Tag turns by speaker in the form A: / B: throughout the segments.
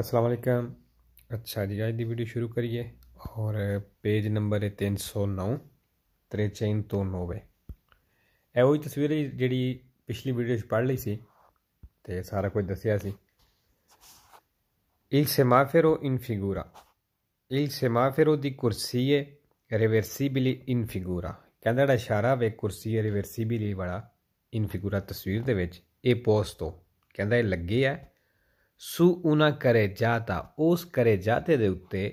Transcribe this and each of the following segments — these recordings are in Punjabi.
A: ਅਸਲਾਮ ਅਲੈਕਮ ਅੱਛਾ ਜੀ ਅੱਜ ਦੀ ਵੀਡੀਓ ਸ਼ੁਰੂ ਕਰੀਏ ਔਰ ਪੇਜ ਨੰਬਰ ਹੈ 309 ਤ੍ਰੇਚੈਨ ਤੋਂ 9 ਇਹ ਉਹੀ ਤਸਵੀਰ ਜਿਹੜੀ ਪਿਛਲੀ ਵੀਡੀਓ 'ਚ ਪੜ੍ਹ ਲਈ ਸੀ ਤੇ ਸਾਰਾ ਕੁਝ ਦੱਸਿਆ ਸੀ Il in in figura Il the di corsie reversibili in figura ਕਹਿੰਦਾ ਜਿਹੜਾ ਇਸ਼ਾਰਾ ਵੇ ਕੁਰਸੀ ਰਿਵਰਸੀਬਿਲੀ ਵਾਲਾ ਇਨ ਫਿਗੂਰਾ ਤਸਵੀਰ ਦੇ ਵਿੱਚ ਇਹ ਪੋਸਟ ਤੋਂ ਕਹਿੰਦਾ ਇਹ ਲੱਗੇ ਆ ਸੂ ਉਨਾ ਕਰੇ ਜਾਤਾ ਉਸ ਕਰੇ ਜਾਤੇ ਦੇ ਉੱਤੇ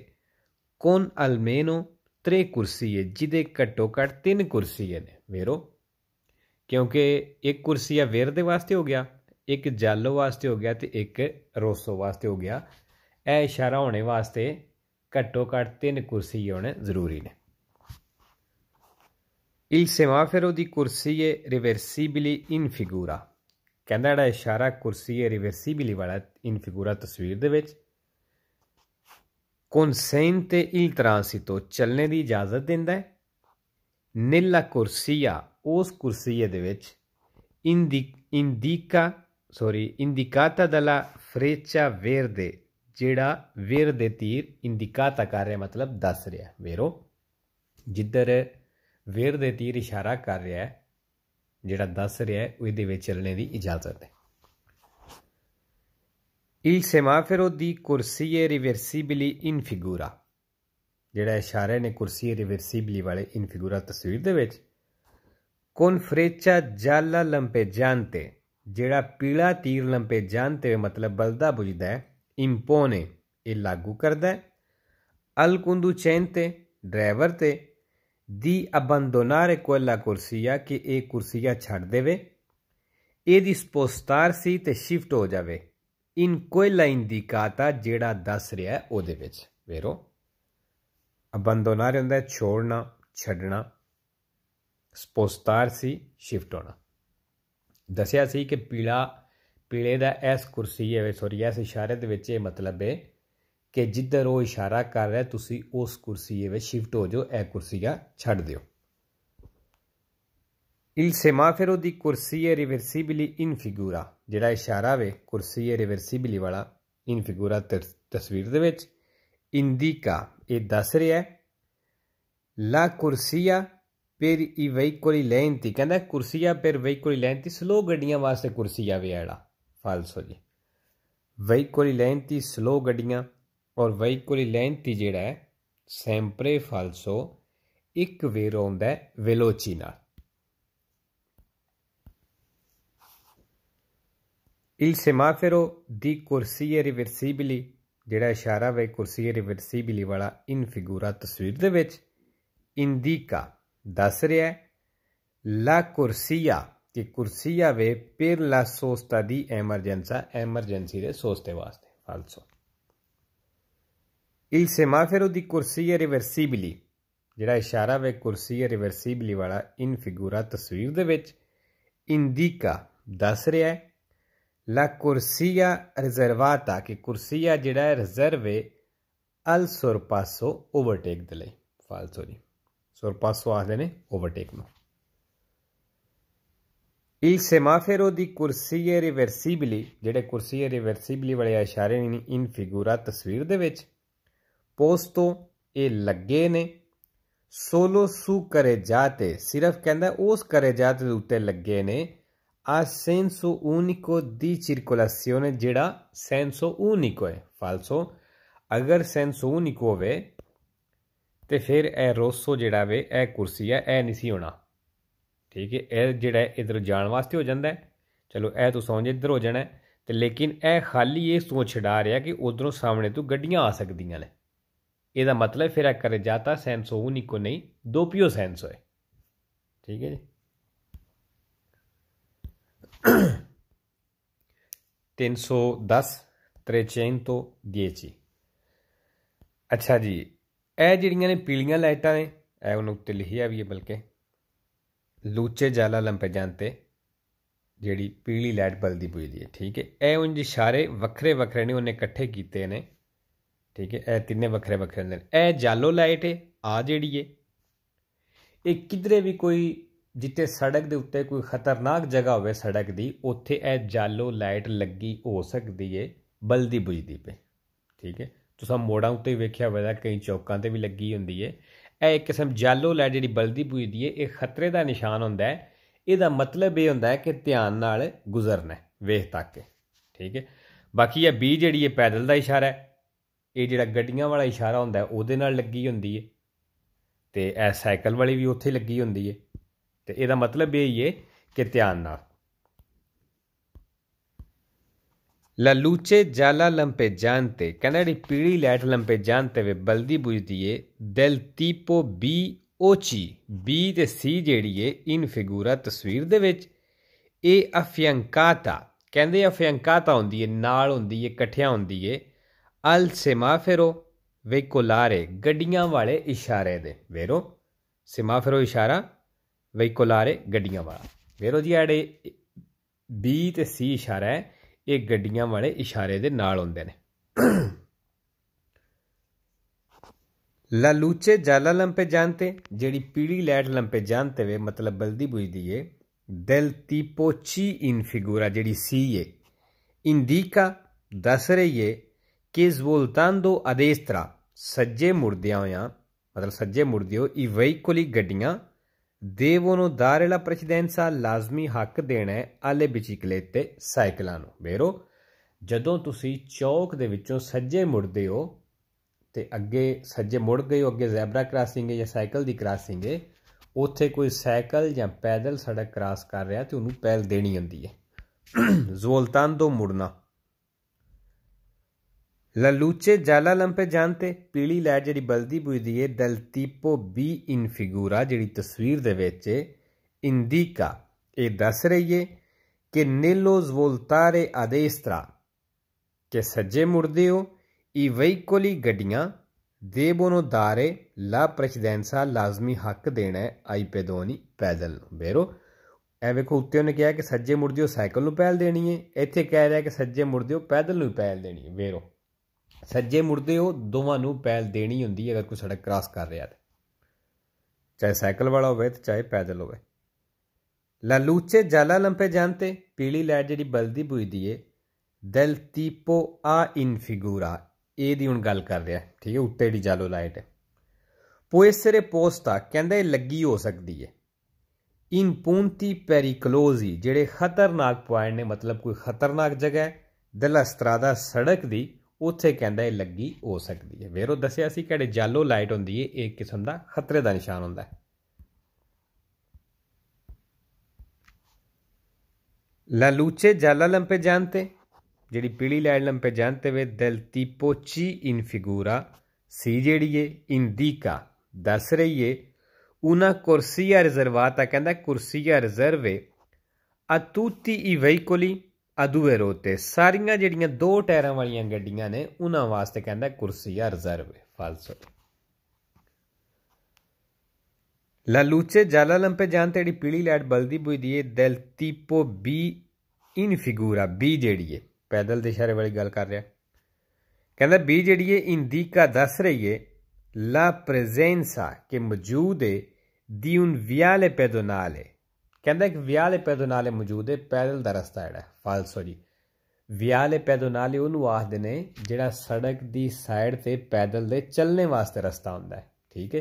A: ਕੋਨ ਅਲਮੇਨੋ tre ਕੁਰਸੀਏ ਜਿਦੇ ਘੱਟੋ ਘੱਟ ਤਿੰਨ ਕੁਰਸੀਏ ਨੇ ਵੇਰੋ ਕਿਉਂਕਿ ਇੱਕ ਕੁਰਸੀ ਆ ਵੇਰ ਦੇ ਵਾਸਤੇ ਹੋ ਗਿਆ ਇੱਕ ਜਾਲੋ ਵਾਸਤੇ ਹੋ ਗਿਆ ਤੇ ਇੱਕ ਰੋਸੋ ਵਾਸਤੇ ਹੋ ਗਿਆ ਇਹ ਇਸ਼ਾਰਾ ਹੋਣੇ ਵਾਸਤੇ ਘੱਟੋ ਘੱਟ ਤਿੰਨ ਕੁਰਸੀ ਹੋਣੇ ਜ਼ਰੂਰੀ ਨੇ Il semaforo di corsie reversibili ਇਨ ਫਿਗੂਰਾ ਕਹਿੰਦਾ ਜਿਹੜਾ ਇਸ਼ਾਰਾ ਕੁਰਸੀ ਹੈ ਰਿਵਰਸੀਬਿਲੀ ਵਾਲਾ ਇਨ ਫਿਗੂਰਾ ਤਸਵੀਰ ਦੇ ਵਿੱਚ ਕੋਨਸੈਂਟ ਇਲ ਟ੍ਰਾਂਸਿਟੋ ਚੱਲਣੇ ਦੀ ਇਜਾਜ਼ਤ ਦਿੰਦਾ ਹੈ ਨੀਲਾ ਕੁਰਸੀਆ ਉਸ ਕੁਰਸੀਏ ਦੇ ਵਿੱਚ ਇੰਦੀ ਇੰਦੀਕਾ ਸੌਰੀ ਇੰਦੀਕਾਤਾ ਦਲਾ ਫਰੇਚਾ ਵੇਰਦੇ ਜਿਹੜਾ ਵੇਰ ਦੇ ਤੀਰ ਇੰਦੀਕਾਤਾ ਕਰ ਰਿਹਾ ਮਤਲਬ ਦੱਸ ਰਿਹਾ ਵੇਰੋ ਜਿੱਧਰ ਵੇਰ ਦੇ ਤੀਰ ਇਸ਼ਾਰਾ ਕਰ ਰਿਹਾ ਹੈ ਜਿਹੜਾ ਦੱਸ ਰਿਹਾ ਹੈ ਉਹਦੇ ਵਿੱਚ ਚੱਲਣੇ ਦੀ ਇਜਾਜ਼ਤ ਹੈ Il ਦੀ ਕੁਰਸੀ corsie ਰਿਵਰਸੀਬਲੀ ਇਨ ਫਿਗੂਰਾ ਜਿਹੜਾ ਇਸ਼ਾਰੇ ਨੇ ਕੁਰਸੀ ਰਿਵਰਸੀਬਲੀ ਵਾਲੇ ਇਨ ਫਿਗੂਰਾ ਤਸਵੀਰ ਦੇ ਵਿੱਚ ਕੋਨ ਫਰੇਚਾ ਜਾਲਾ ਲੰਪੇ ਜਾਂਤੇ ਜਿਹੜਾ ਪੀਲਾ ਤੀਰ ਲੰਪੇ ਜਾਂਤੇ ਮਤਲਬ ਬਲਦਾ ਬੁਝਦਾ ਹੈ ਇੰਪੋਨੇ ਇਹ ਲਾਗੂ ਕਰਦਾ ਹੈ ਅਲ ਕੁੰਦੂ ਚੈਂਤੇ ਡਰਾਈਵਰ ਤੇ di abbandonare quella corsia ਕਿ ਇਹ ਕੁਰਸੀਆ ਛੱਡ ਦੇਵੇ ਇਹਦੀ ਸਪੋਸਟਾਰ ਸੀ ਤੇ ਸ਼ਿਫਟ ਹੋ ਜਾਵੇ ਇਨ ਕੋਇਲਾ ਇੰਡੀਕਾਤਾ ਜਿਹੜਾ ਦੱਸ ਰਿਹਾ ਹੈ ਉਹਦੇ ਵਿੱਚ ਵੇਰੋ ਅਬੰਦੋਨਾਰ ਹੁੰਦਾ ਹੈ ਛੋੜਨਾ ਛੱਡਣਾ ਸਪੋਸਟਾਰ ਸੀ ਸ਼ਿਫਟ ਹੋਣਾ ਦੱਸਿਆ ਸੀ ਕਿ ਪੀਲਾ ਪੀਲੇ ਦਾ ਇਸ ਕੁਰਸੀ ਹੈ ਸੋਰੀ ਇਸ ਇਸ਼ਾਰੇ ਦੇ ਵਿੱਚ ਇਹ ਮਤਲਬ ਹੈ ਕਿ ਜਿੱਧਰ ਉਹ ਇਸ਼ਾਰਾ ਕਰ ਰਿਹਾ ਤੁਸੀਂ ਉਸ ਕੁਰਸੀਏ ਵਿੱਚ ਸ਼ਿਫਟ ਹੋ ਜਾਓ ਇਹ ਕੁਰਸੀਆ ਛੱਡ ਦਿਓ ਇਲ Il ਦੀ ਕੁਰਸੀ ਹੈ ਰਿਵਰਸੀਬਲੀ ਇਨ ਫਿਗੂਰਾ ਜਿਹੜਾ ਇਸ਼ਾਰਾ ਵੇ ਕੁਰਸੀ ਹੈ ਰਿਵਰਸੀਬਲੀ ਵਾਲਾ ਇਨ ਫਿਗੂਰਾ ਤਸਵੀਰ ਦੇ ਵਿੱਚ ਇੰਦੀਕਾ ਇਹ ਦੱਸ ਰਿਹਾ ਹੈ ਲਾ ਕੁਰਸੀਆ ਪਰ i veicoli ਲੈਂਤੀ ਕਹਿੰਦਾ ਕੁਰਸੀਆ ਪਰ veicoli ਲੈਂਤੀ ਸਲੋ ਗੱਡੀਆਂ ਵਾਸਤੇ ਕੁਰਸੀਆ ਵੇ ਫਾਲਸ ਫਾਲਸੋ ਜੀ veicoli ਲੈਂਤੀ ਸਲੋ ਗੱਡੀਆਂ ਔਰ और वैकुलिलैंती ਜਿਹੜਾ ਹੈ ਸੈਂਪਰੇ ਫਾਲਸੋ ਇੱਕ ਵੇਰ ਆਉਂਦਾ ਹੈ ਵੈਲੋਚੀ ਨਾਲ ਇਲ ਸਿਮਾਫੇਰੋ ਦੀ corsie ਰਿਵਰਸੀਬਲੀ ਜਿਹੜਾ ਇਸ਼ਾਰਾ ਵੇ ਕੁਰਸੀਏ ਰਿਵਰਸੀਬਿਲੀ ਵਾਲਾ ਇਨ ਫਿਗੂਰਾ ਤਸਵੀਰ ਦੇ ਵਿੱਚ ਇੰਦੀਕਾ ਦੱਸ ਰਿਹਾ ਹੈ ਲਾ ਕੁਰਸੀਆ ਕਿ ਕੁਰਸੀਆ ਵੇ ਪੇਰ ਲਾ ਸੋਸਤਾ ਦੀ ਐਮਰਜੈਂਸਾ ਐਮਰਜੈਂਸੀ ਦੇ ਸੋਸਤੇ ਵਾਸਤੇ ਫਾਲਸੋ Il semaforo di corsia ਰਿਵਰਸੀਬਲੀ ਜਿਹੜਾ ਇਸ਼ਾਰਾ ਵੇ ਕੁਰਸੀਆ ਰਿਵਰਸੀਬਲੀ ਵਾਲਾ ਇਨ ਫਿਗੂਰਾ ਤਸਵੀਰ ਦੇ ਵਿੱਚ ਇੰਡੀਕਾ ਦੱਸ ਰਿਹਾ ਹੈ ਲਾ ਕੁਰਸੀਆ ਰਿਜ਼ਰਵਾਤਾ ਕਿ ਕੁਰਸੀਆ ਜਿਹੜਾ ਹੈ ਰਿਜ਼ਰਵ ਹੈ ਅਲ ਸੁਰਪਾਸੋ ਓਵਰਟੇਕ ਦੇ ਲਈ ਫਾਲਸੋ ਸੋਰੀ ਸੁਰਪਾਸੋ ਆਦੇ ਨੇ ਓਵਰਟੇਕ ਨੂੰ Il semaforo di corsie ਰਿਵਰਸੀਬਲੀ ਜਿਹੜੇ ਕੁਰਸੀਏ ਰਿਵਰਸੀਬਲੀ ਵਾਲੇ ਇਸ਼ਾਰੇ ਨੇ ਇਨ ਫਿਗੂਰਾ ਤਸਵੀਰ ਦੇ ਵਿੱਚ ਪੋਸਟ ਤੋਂ ਇਹ ਲੱਗੇ ਨੇ ਸੋਲੋ ਸੂ ਕਰੇ ਜਾਤੇ ਸਿਰਫ ਕਹਿੰਦਾ ਉਸ ਕਰੇ ਜਾਤੇ ਦੇ ਉੱਤੇ ਲੱਗੇ ਨੇ ਆ ਸੈਂਸੋ ਉਨਿਕੋ ਦੀ ਸਰਕੂਲੇਸ਼ਨ ਜਿਹੜਾ ਸੈਂਸੋ ਉਨਿਕੋ ਹੈ ਫਾਲਸੋ ਅਗਰ ਸੈਂਸੋ ਉਨਿਕੋ ਹੋਵੇ ਤੇ ਫਿਰ ਇਹ ਰੋਸੋ ਜਿਹੜਾ ਵੇ ਇਹ ਕੁਰਸੀ ਹੈ ਇਹ ਨਹੀਂ ਸੀ ਹੋਣਾ ਠੀਕ ਹੈ ਇਹ ਜਿਹੜਾ ਇਧਰ ਜਾਣ ਵਾਸਤੇ ਹੋ ਜਾਂਦਾ ਚਲੋ ਇਹ ਤੂੰ ਸਮਝ ਇਧਰ ਹੋ ਜਾਣਾ ਤੇ ਲੇਕਿਨ ਇਹ ਖਾਲੀ ਇਹ ਸੋਚ ਛਡਾ ਰਿਹਾ ਕਿ ਉਧਰੋਂ ਸਾਹਮਣੇ ਤੋਂ ਗੱਡੀਆਂ ਆ ਸਕਦੀਆਂ ਨੇ ਇਹਦਾ ਮਤਲਬ ਫਿਰ ਆ ਕਰ ਜਾਤਾ ਸੈਂਸ ਉਹ ਨਹੀਂ ਕੋ ਨਹੀਂ ਦੋ ਪਿਓ ਸੈਂਸ ਹੋਏ ਠੀਕ ਹੈ ਜੀ 310 310 ਅੱਛਾ ਜੀ ਇਹ ਜਿਹੜੀਆਂ ਨੇ ਪੀਲੀਆਂ ਲਾਈਟਾਂ ਨੇ ਇਹ ਉਹਨਾਂ ਉੱਤੇ ਲਿਖਿਆ ਵੀ ਹੈ ਬਲਕਿ ਲੂਚੇ ਜਾਲਾ ਲੰਪੇ ਜਾਂਤੇ ਜਿਹੜੀ ਪੀਲੀ ਲਾਈਟ ਬਲਦੀ ਦੀ ਹੈ ਠੀਕ ਹੈ ਇਹ ਦੇ ਇਸ਼ਾਰੇ ਵੱਖਰੇ ਵੱਖਰੇ ਨੇ ਉਹਨੇ ਇਕੱਠੇ ਕੀਤੇ ਨੇ ਠੀਕ ਹੈ ਇਹ ਤਿੰਨੇ ਵੱਖਰੇ ਵੱਖਰੇ ਹੁੰਦੇ ਨੇ ਇਹ ਜਾਲੋ ਲਾਈਟ ਹੈ ਆ ਜਿਹੜੀ ਹੈ ਇਹ ਕਿਧਰੇ ਵੀ ਕੋਈ ਜਿੱਤੇ ਸੜਕ ਦੇ ਉੱਤੇ ਕੋਈ ਖਤਰਨਾਕ ਜਗ੍ਹਾ ਹੋਵੇ ਸੜਕ ਦੀ ਉੱਥੇ ਇਹ ਜਾਲੋ ਲਾਈਟ ਲੱਗੀ ਹੋ ਸਕਦੀ ਹੈ ਬਲਦੀ ਬੁਝਦੀ ਪਈ ਠੀਕ ਹੈ ਤੁਸੀਂ ਮੋੜਾਂ ਉੱਤੇ ਵੇਖਿਆ ਹੋਵੇਗਾ ਕਈ ਚੌਕਾਂ ਤੇ ਵੀ ਲੱਗੀ ਹੁੰਦੀ ਹੈ ਇਹ ਇੱਕ ਕਿਸਮ ਜਾਲੋ ਲਾਈਟ ਜਿਹੜੀ ਬਲਦੀ ਬੁਝਦੀ ਹੈ ਇਹ ਖਤਰੇ ਦਾ ਨਿਸ਼ਾਨ ਹੁੰਦਾ ਹੈ ਇਹਦਾ ਮਤਲਬ ਇਹ ਹੁੰਦਾ ਹੈ ਕਿ ਧਿਆਨ ਨਾਲ ਗੁਜ਼ਰਨਾ ਵੇਖ ਤੱਕ ਠੀਕ ਹੈ ਬਾਕੀ ਇਹ ਬੀ ਜਿਹੜੀ ਇਹ ਪੈਦਲ ਦਾ ਇਸ਼ਾਰਾ ਹੈ ਇਹ ਜਿਹੜਾ ਗੱਡੀਆਂ ਵਾਲਾ ਇਸ਼ਾਰਾ ਹੁੰਦਾ ਉਹਦੇ ਨਾਲ ਲੱਗੀ ਹੁੰਦੀ ਹੈ ਤੇ ਇਹ ਸਾਈਕਲ ਵਾਲੀ ਵੀ ਉੱਥੇ ਲੱਗੀ ਹੁੰਦੀ ਹੈ ਤੇ ਇਹਦਾ ਮਤਲਬ ਇਹ ਹੀ ਹੈ ਕਿ ਧਿਆਨ ਨਾਲ ਲਲੂਚੇ ਜਾਲਾ ਲੰਪੇ ਜਾਣਤੇ ਕਨੜੀ ਪੀੜੀ ਲੈਟ ਲੰਪੇ ਜਾਣਤੇ ਵੇ ਬਲਦੀ ਬੁਝਦੀ ਏ ਦਿਲ ਤੀਪੋ ਬੀ ਓਚੀ ਬੀ ਤੇ ਸੀ ਜਿਹੜੀ ਏ ਇਨ ਫਿਗੂਰਾ ਤਸਵੀਰ ਦੇ ਵਿੱਚ ਇਹ ਅਫਿਅੰਕਾਤਾ ਕਹਿੰਦੇ ਅਫਿਅੰਕਾਤਾ ਹੁੰਦੀ ਏ ਨਾਲ ਹੁੰਦੀ ਏ ਇਕੱਠਿਆਂ ਹੁੰਦੀ ਏ ਅਲ ਸੇਮਾਫੇਰੋ ਵੈਕੋਲਾਰੇ ਗੱਡੀਆਂ ਵਾਲੇ ਇਸ਼ਾਰੇ ਦੇ ਵੇਰੋ ਸਿਮਾਫਰੋ ਇਸ਼ਾਰਾ ਵੈਕੋਲਾਰੇ ਗੱਡੀਆਂ ਵਾਲਾ ਵੇਰੋ ਜੀ ਆੜੇ ਬੀ ਤੇ ਸੀ ਇਸ਼ਾਰਾ ਇਹ ਗੱਡੀਆਂ ਵਾਲੇ ਇਸ਼ਾਰੇ ਦੇ ਨਾਲ ਹੁੰਦੇ ਨੇ ਲਾ ਲੂਚੇ ਜਾਲਾ ਲੰਪੇ ਜਾਣਤੇ ਜਿਹੜੀ ਪੀੜੀ ਲੈਟ ਲੰਪੇ ਜਾਣਤੇ ਵੇ ਮਤਲਬ ਬਲਦੀ ਬੁਝਦੀ ਏ ਦਿਲ ਤੀ ਪੋਚੀ ਇਨ ਫਿਗੂਰਾ ਜਿਹੜੀ ਸੀ ਏ ਇੰਡੀਕਾ ਦੱਸ ਰਹੀ ਏ ਕਿ ਜ਼ਵੋਲਤਾਂਦੋ ਅਦੇਸਤਰਾ ਸੱਜੇ ਮੁਰਦਿਆ ਹੋਇਆ ਮਤਲਬ ਸੱਜੇ ਮੁਰਦਿਓ ਮੁੜਦਿਓ ਕੋਲੀ ਗੱਡੀਆਂ ਦੇਵੋ ਨੂੰ ਦਾਰੇਲਾ ਪ੍ਰੈਜ਼ੀਡੈਂਸਾ ਲਾਜ਼ਮੀ ਹੱਕ ਦੇਣਾ ਹੈ ਆਲੇ ਬਿਚਿਕਲੇਟ ਤੇ ਸਾਈਕਲਾਂ ਨੂੰ ਮੇਰੋ ਜਦੋਂ ਤੁਸੀਂ ਚੌਕ ਦੇ ਵਿੱਚੋਂ ਸੱਜੇ ਮੁੜਦੇ ਹੋ ਤੇ ਅੱਗੇ ਸੱਜੇ ਮੁੜ ਗਏ ਹੋ ਅੱਗੇ ਜ਼ੈਬਰਾ ਕ੍ਰਾਸਿੰਗ ਹੈ ਜਾਂ ਸਾਈਕਲ ਦੀ ਕ੍ਰਾਸਿੰਗ ਹੈ ਉੱਥੇ ਕੋਈ ਸਾਈਕਲ ਜਾਂ ਪੈਦਲ ਸੜਕ ਕ੍ਰਾਸ ਕਰ ਰਿਹਾ ਤੇ ਉਹਨੂੰ ਪਹਿਲ ਦੇਣੀ ਹੁੰਦੀ ਹੈ ਜ਼ੋਲਤਾਨ ਤੋਂ ਮੁੜਨਾ ललूचे जालालम ਲੰਪੇ ਜਾਣਤੇ ਪੀਲੀ ਲੈ ਜਿਹੜੀ ਬਲਦੀ ਬੁਝਦੀ ਏ ਦਲਤੀਪੋ ਬੀ ਇਨ ਫਿਗੂਰਾ ਜਿਹੜੀ ਤਸਵੀਰ ਦੇ ਵਿੱਚ ਇੰਦੀਕਾ ਇਹ e ਦੱਸ ਰਹੀ ਏ ਕਿ ਨੀਲੋਸ ਵੋਲਤਾਰੇ ਅਦੇਸਤਰਾ ਕਿ ਸੱਜੇ ਮੁਰਦੇ ਹੋ ਈ ਵਹੀਕੋਲੀ ਗੱਡੀਆਂ ਦੇ ਬੋਨੋ ਦਾਰੇ ਲਾ ਪ੍ਰੈਸੀਡੈਂਸਾ ਲਾਜ਼ਮੀ ਹੱਕ ਦੇਣਾ ਆਈ ਪੈਦੋਨੀ ਪੈਦਲ ਬੇਰੋ ਐ ਵੇਖੋ ਉੱਤੇ ਉਹਨੇ ਕਿਹਾ ਕਿ ਸੱਜੇ ਮੁਰਦੇ ਹੋ ਸਾਈਕਲ ਨੂੰ ਪਹਿਲ ਦੇਣੀ ਏ ਇੱਥੇ ਕਹਿ ਰਿਹਾ ਕਿ ਸੱਜੇ ਮੁਰਦੇ ਹੋ ਪੈਦਲ ਨੂੰ ਪਹਿਲ ਦੇਣੀ ਏ ਬੇਰੋ ਸੱਜੇ ਮੁੜਦੇ ਹੋ ਦੋਵਾਂ ਨੂੰ ਪੈਲ ਦੇਣੀ ਹੁੰਦੀ ਹੈ ਅਗਰ ਕੋਈ ਸੜਕ ਕ੍ਰਾਸ ਕਰ ਰਿਹਾ ਤੇ ਚਾਹੇ ਸਾਈਕਲ ਵਾਲਾ ਹੋਵੇ ਤੇ ਚਾਹੇ ਪੈਦਲ ਹੋਵੇ ਲਾਲੂਚੇ ਜਲਾ ਲੰਪੇ ਜਾਣਤੇ ਪੀਲੀ ਲਾਈਟ ਜਿਹੜੀ ਬਲਦੀ ਬੁਝਦੀ ਏ ਦਿਲ ਤੀਪੋ ਆ ਇਨ ਫਿਗੂਰਾ ਇਹ ਦੀ ਹੁਣ ਗੱਲ ਕਰ ਰਿਹਾ ਠੀਕ ਹੈ ਉੱਤੇ ਦੀ ਜਾਲੋ ਲਾਈਟ ਪੋਇਸਰੇ ਪੋਸਟਾ ਕਹਿੰਦਾ ਲੱਗੀ ਹੋ ਸਕਦੀ ਏ ਇਨ ਪੂੰਤੀ ਪੈਰੀਕਲੋਜ਼ੀ ਜਿਹੜੇ ਖਤਰਨਾਕ ਪੁਆਇੰਟ ਨੇ ਮਤਲਬ ਕੋਈ ਖਤਰਨਾਕ ਜਗ੍ਹਾ ਹੈ ਦਲਸਤਰਾਦਾ ਸੜਕ ਦੀ ਉੱਥੇ ਕਹਿੰਦਾ ਇਹ ਲੱਗੀ ਹੋ ਸਕਦੀ ਹੈ ਉਹ ਦੱਸਿਆ ਸੀ ਕਿ ਜੈਲੋ ਲਾਈਟ ਹੁੰਦੀ ਹੈ ਇਹ ਕਿਸਮ ਦਾ ਖਤਰੇ ਦਾ ਨਿਸ਼ਾਨ ਹੁੰਦਾ ਹੈ ਲਾਲੂਚੇ ਜਾਲਾ ਲੰਪੇ ਜਾਣਤੇ ਜਿਹੜੀ ਪੀਲੀ ਲਾਈਟ ਲੰਪੇ ਜਾਣਤੇ ਵੇ ਦਿਲ ਤੀ ਪੋਚੀ ਇਨ ਫਿਗੂਰਾ ਸੀ ਜਿਹੜੀ ਏ ਇੰਦੀਕਾ ਦੱਸ ਰਹੀ ਏ ਉਹਨਾਂ ਕੁਰਸੀਆ ਰਿਜ਼ਰਵਾਤਾ ਕਹਿੰਦਾ ਕੁਰਸੀਆ ਰਿਜ਼ਰਵੇ ਅਤੂਤੀ ਈ ਵਹੀਕਲੀ ਅਧੂਏ ਰੋਡ ਤੇ ਸਾਰੀਆਂ ਜਿਹੜੀਆਂ ਦੋ ਟਾਇਰਾਂ ਵਾਲੀਆਂ ਗੱਡੀਆਂ ਨੇ ਉਹਨਾਂ ਵਾਸਤੇ ਕਹਿੰਦਾ ਕੁਰਸੀ ਆ ਰਿਜ਼ਰਵ ਫਾਲਸੋ ਲਲੂਚੇ ਜਲਾਲਮ ਪੇ ਜਾਨ ਤੇੜੀ ਪੀਲੀ ਲੈਟ ਬਲਦੀ ਬੁਈ ਦੀ ਦਿਲ ਤੀਪੋ ਬੀ ਇਨ ਫਿਗੂਰਾ ਬੀ ਜਿਹੜੀ ਹੈ ਪੈਦਲ ਦੇ ਇਸ਼ਾਰੇ ਵਾਲੀ ਗੱਲ ਕਰ ਰਿਹਾ ਕਹਿੰਦਾ ਬੀ ਜਿਹੜੀ ਹਿੰਦੀ ਕਾ ਦੱਸ ਰਹੀ ਹੈ ਲਾ ਪ੍ਰੈਜ਼ੈਂਸਾ ਕਿ ਮੌਜੂਦ ਹੈ ਦੀ ਉਨ ਵਿਆਲੇ ਪੈਦੋਨਾਲੇ ਕਹਿੰਦਾ ਕਿ ਵਿਆਲੇ ਪੈਦੋ ਨਾਲੇ ਮੌਜੂਦ ਹੈ ਪੈਦਲ ਦਾ ਰਸਤਾ ਜਿਹੜਾ ਫਾਲਸੋ ਜੀ ਵਿਆਲੇ ਪੈਦੋ ਨਾਲੇ ਉਹਨੂੰ ਆਖਦੇ ਨੇ ਜਿਹੜਾ ਸੜਕ ਦੀ ਸਾਈਡ ਤੇ ਪੈਦਲ ਦੇ ਚੱਲਣੇ ਵਾਸਤੇ ਰਸਤਾ ਹੁੰਦਾ ਹੈ ਠੀਕ ਹੈ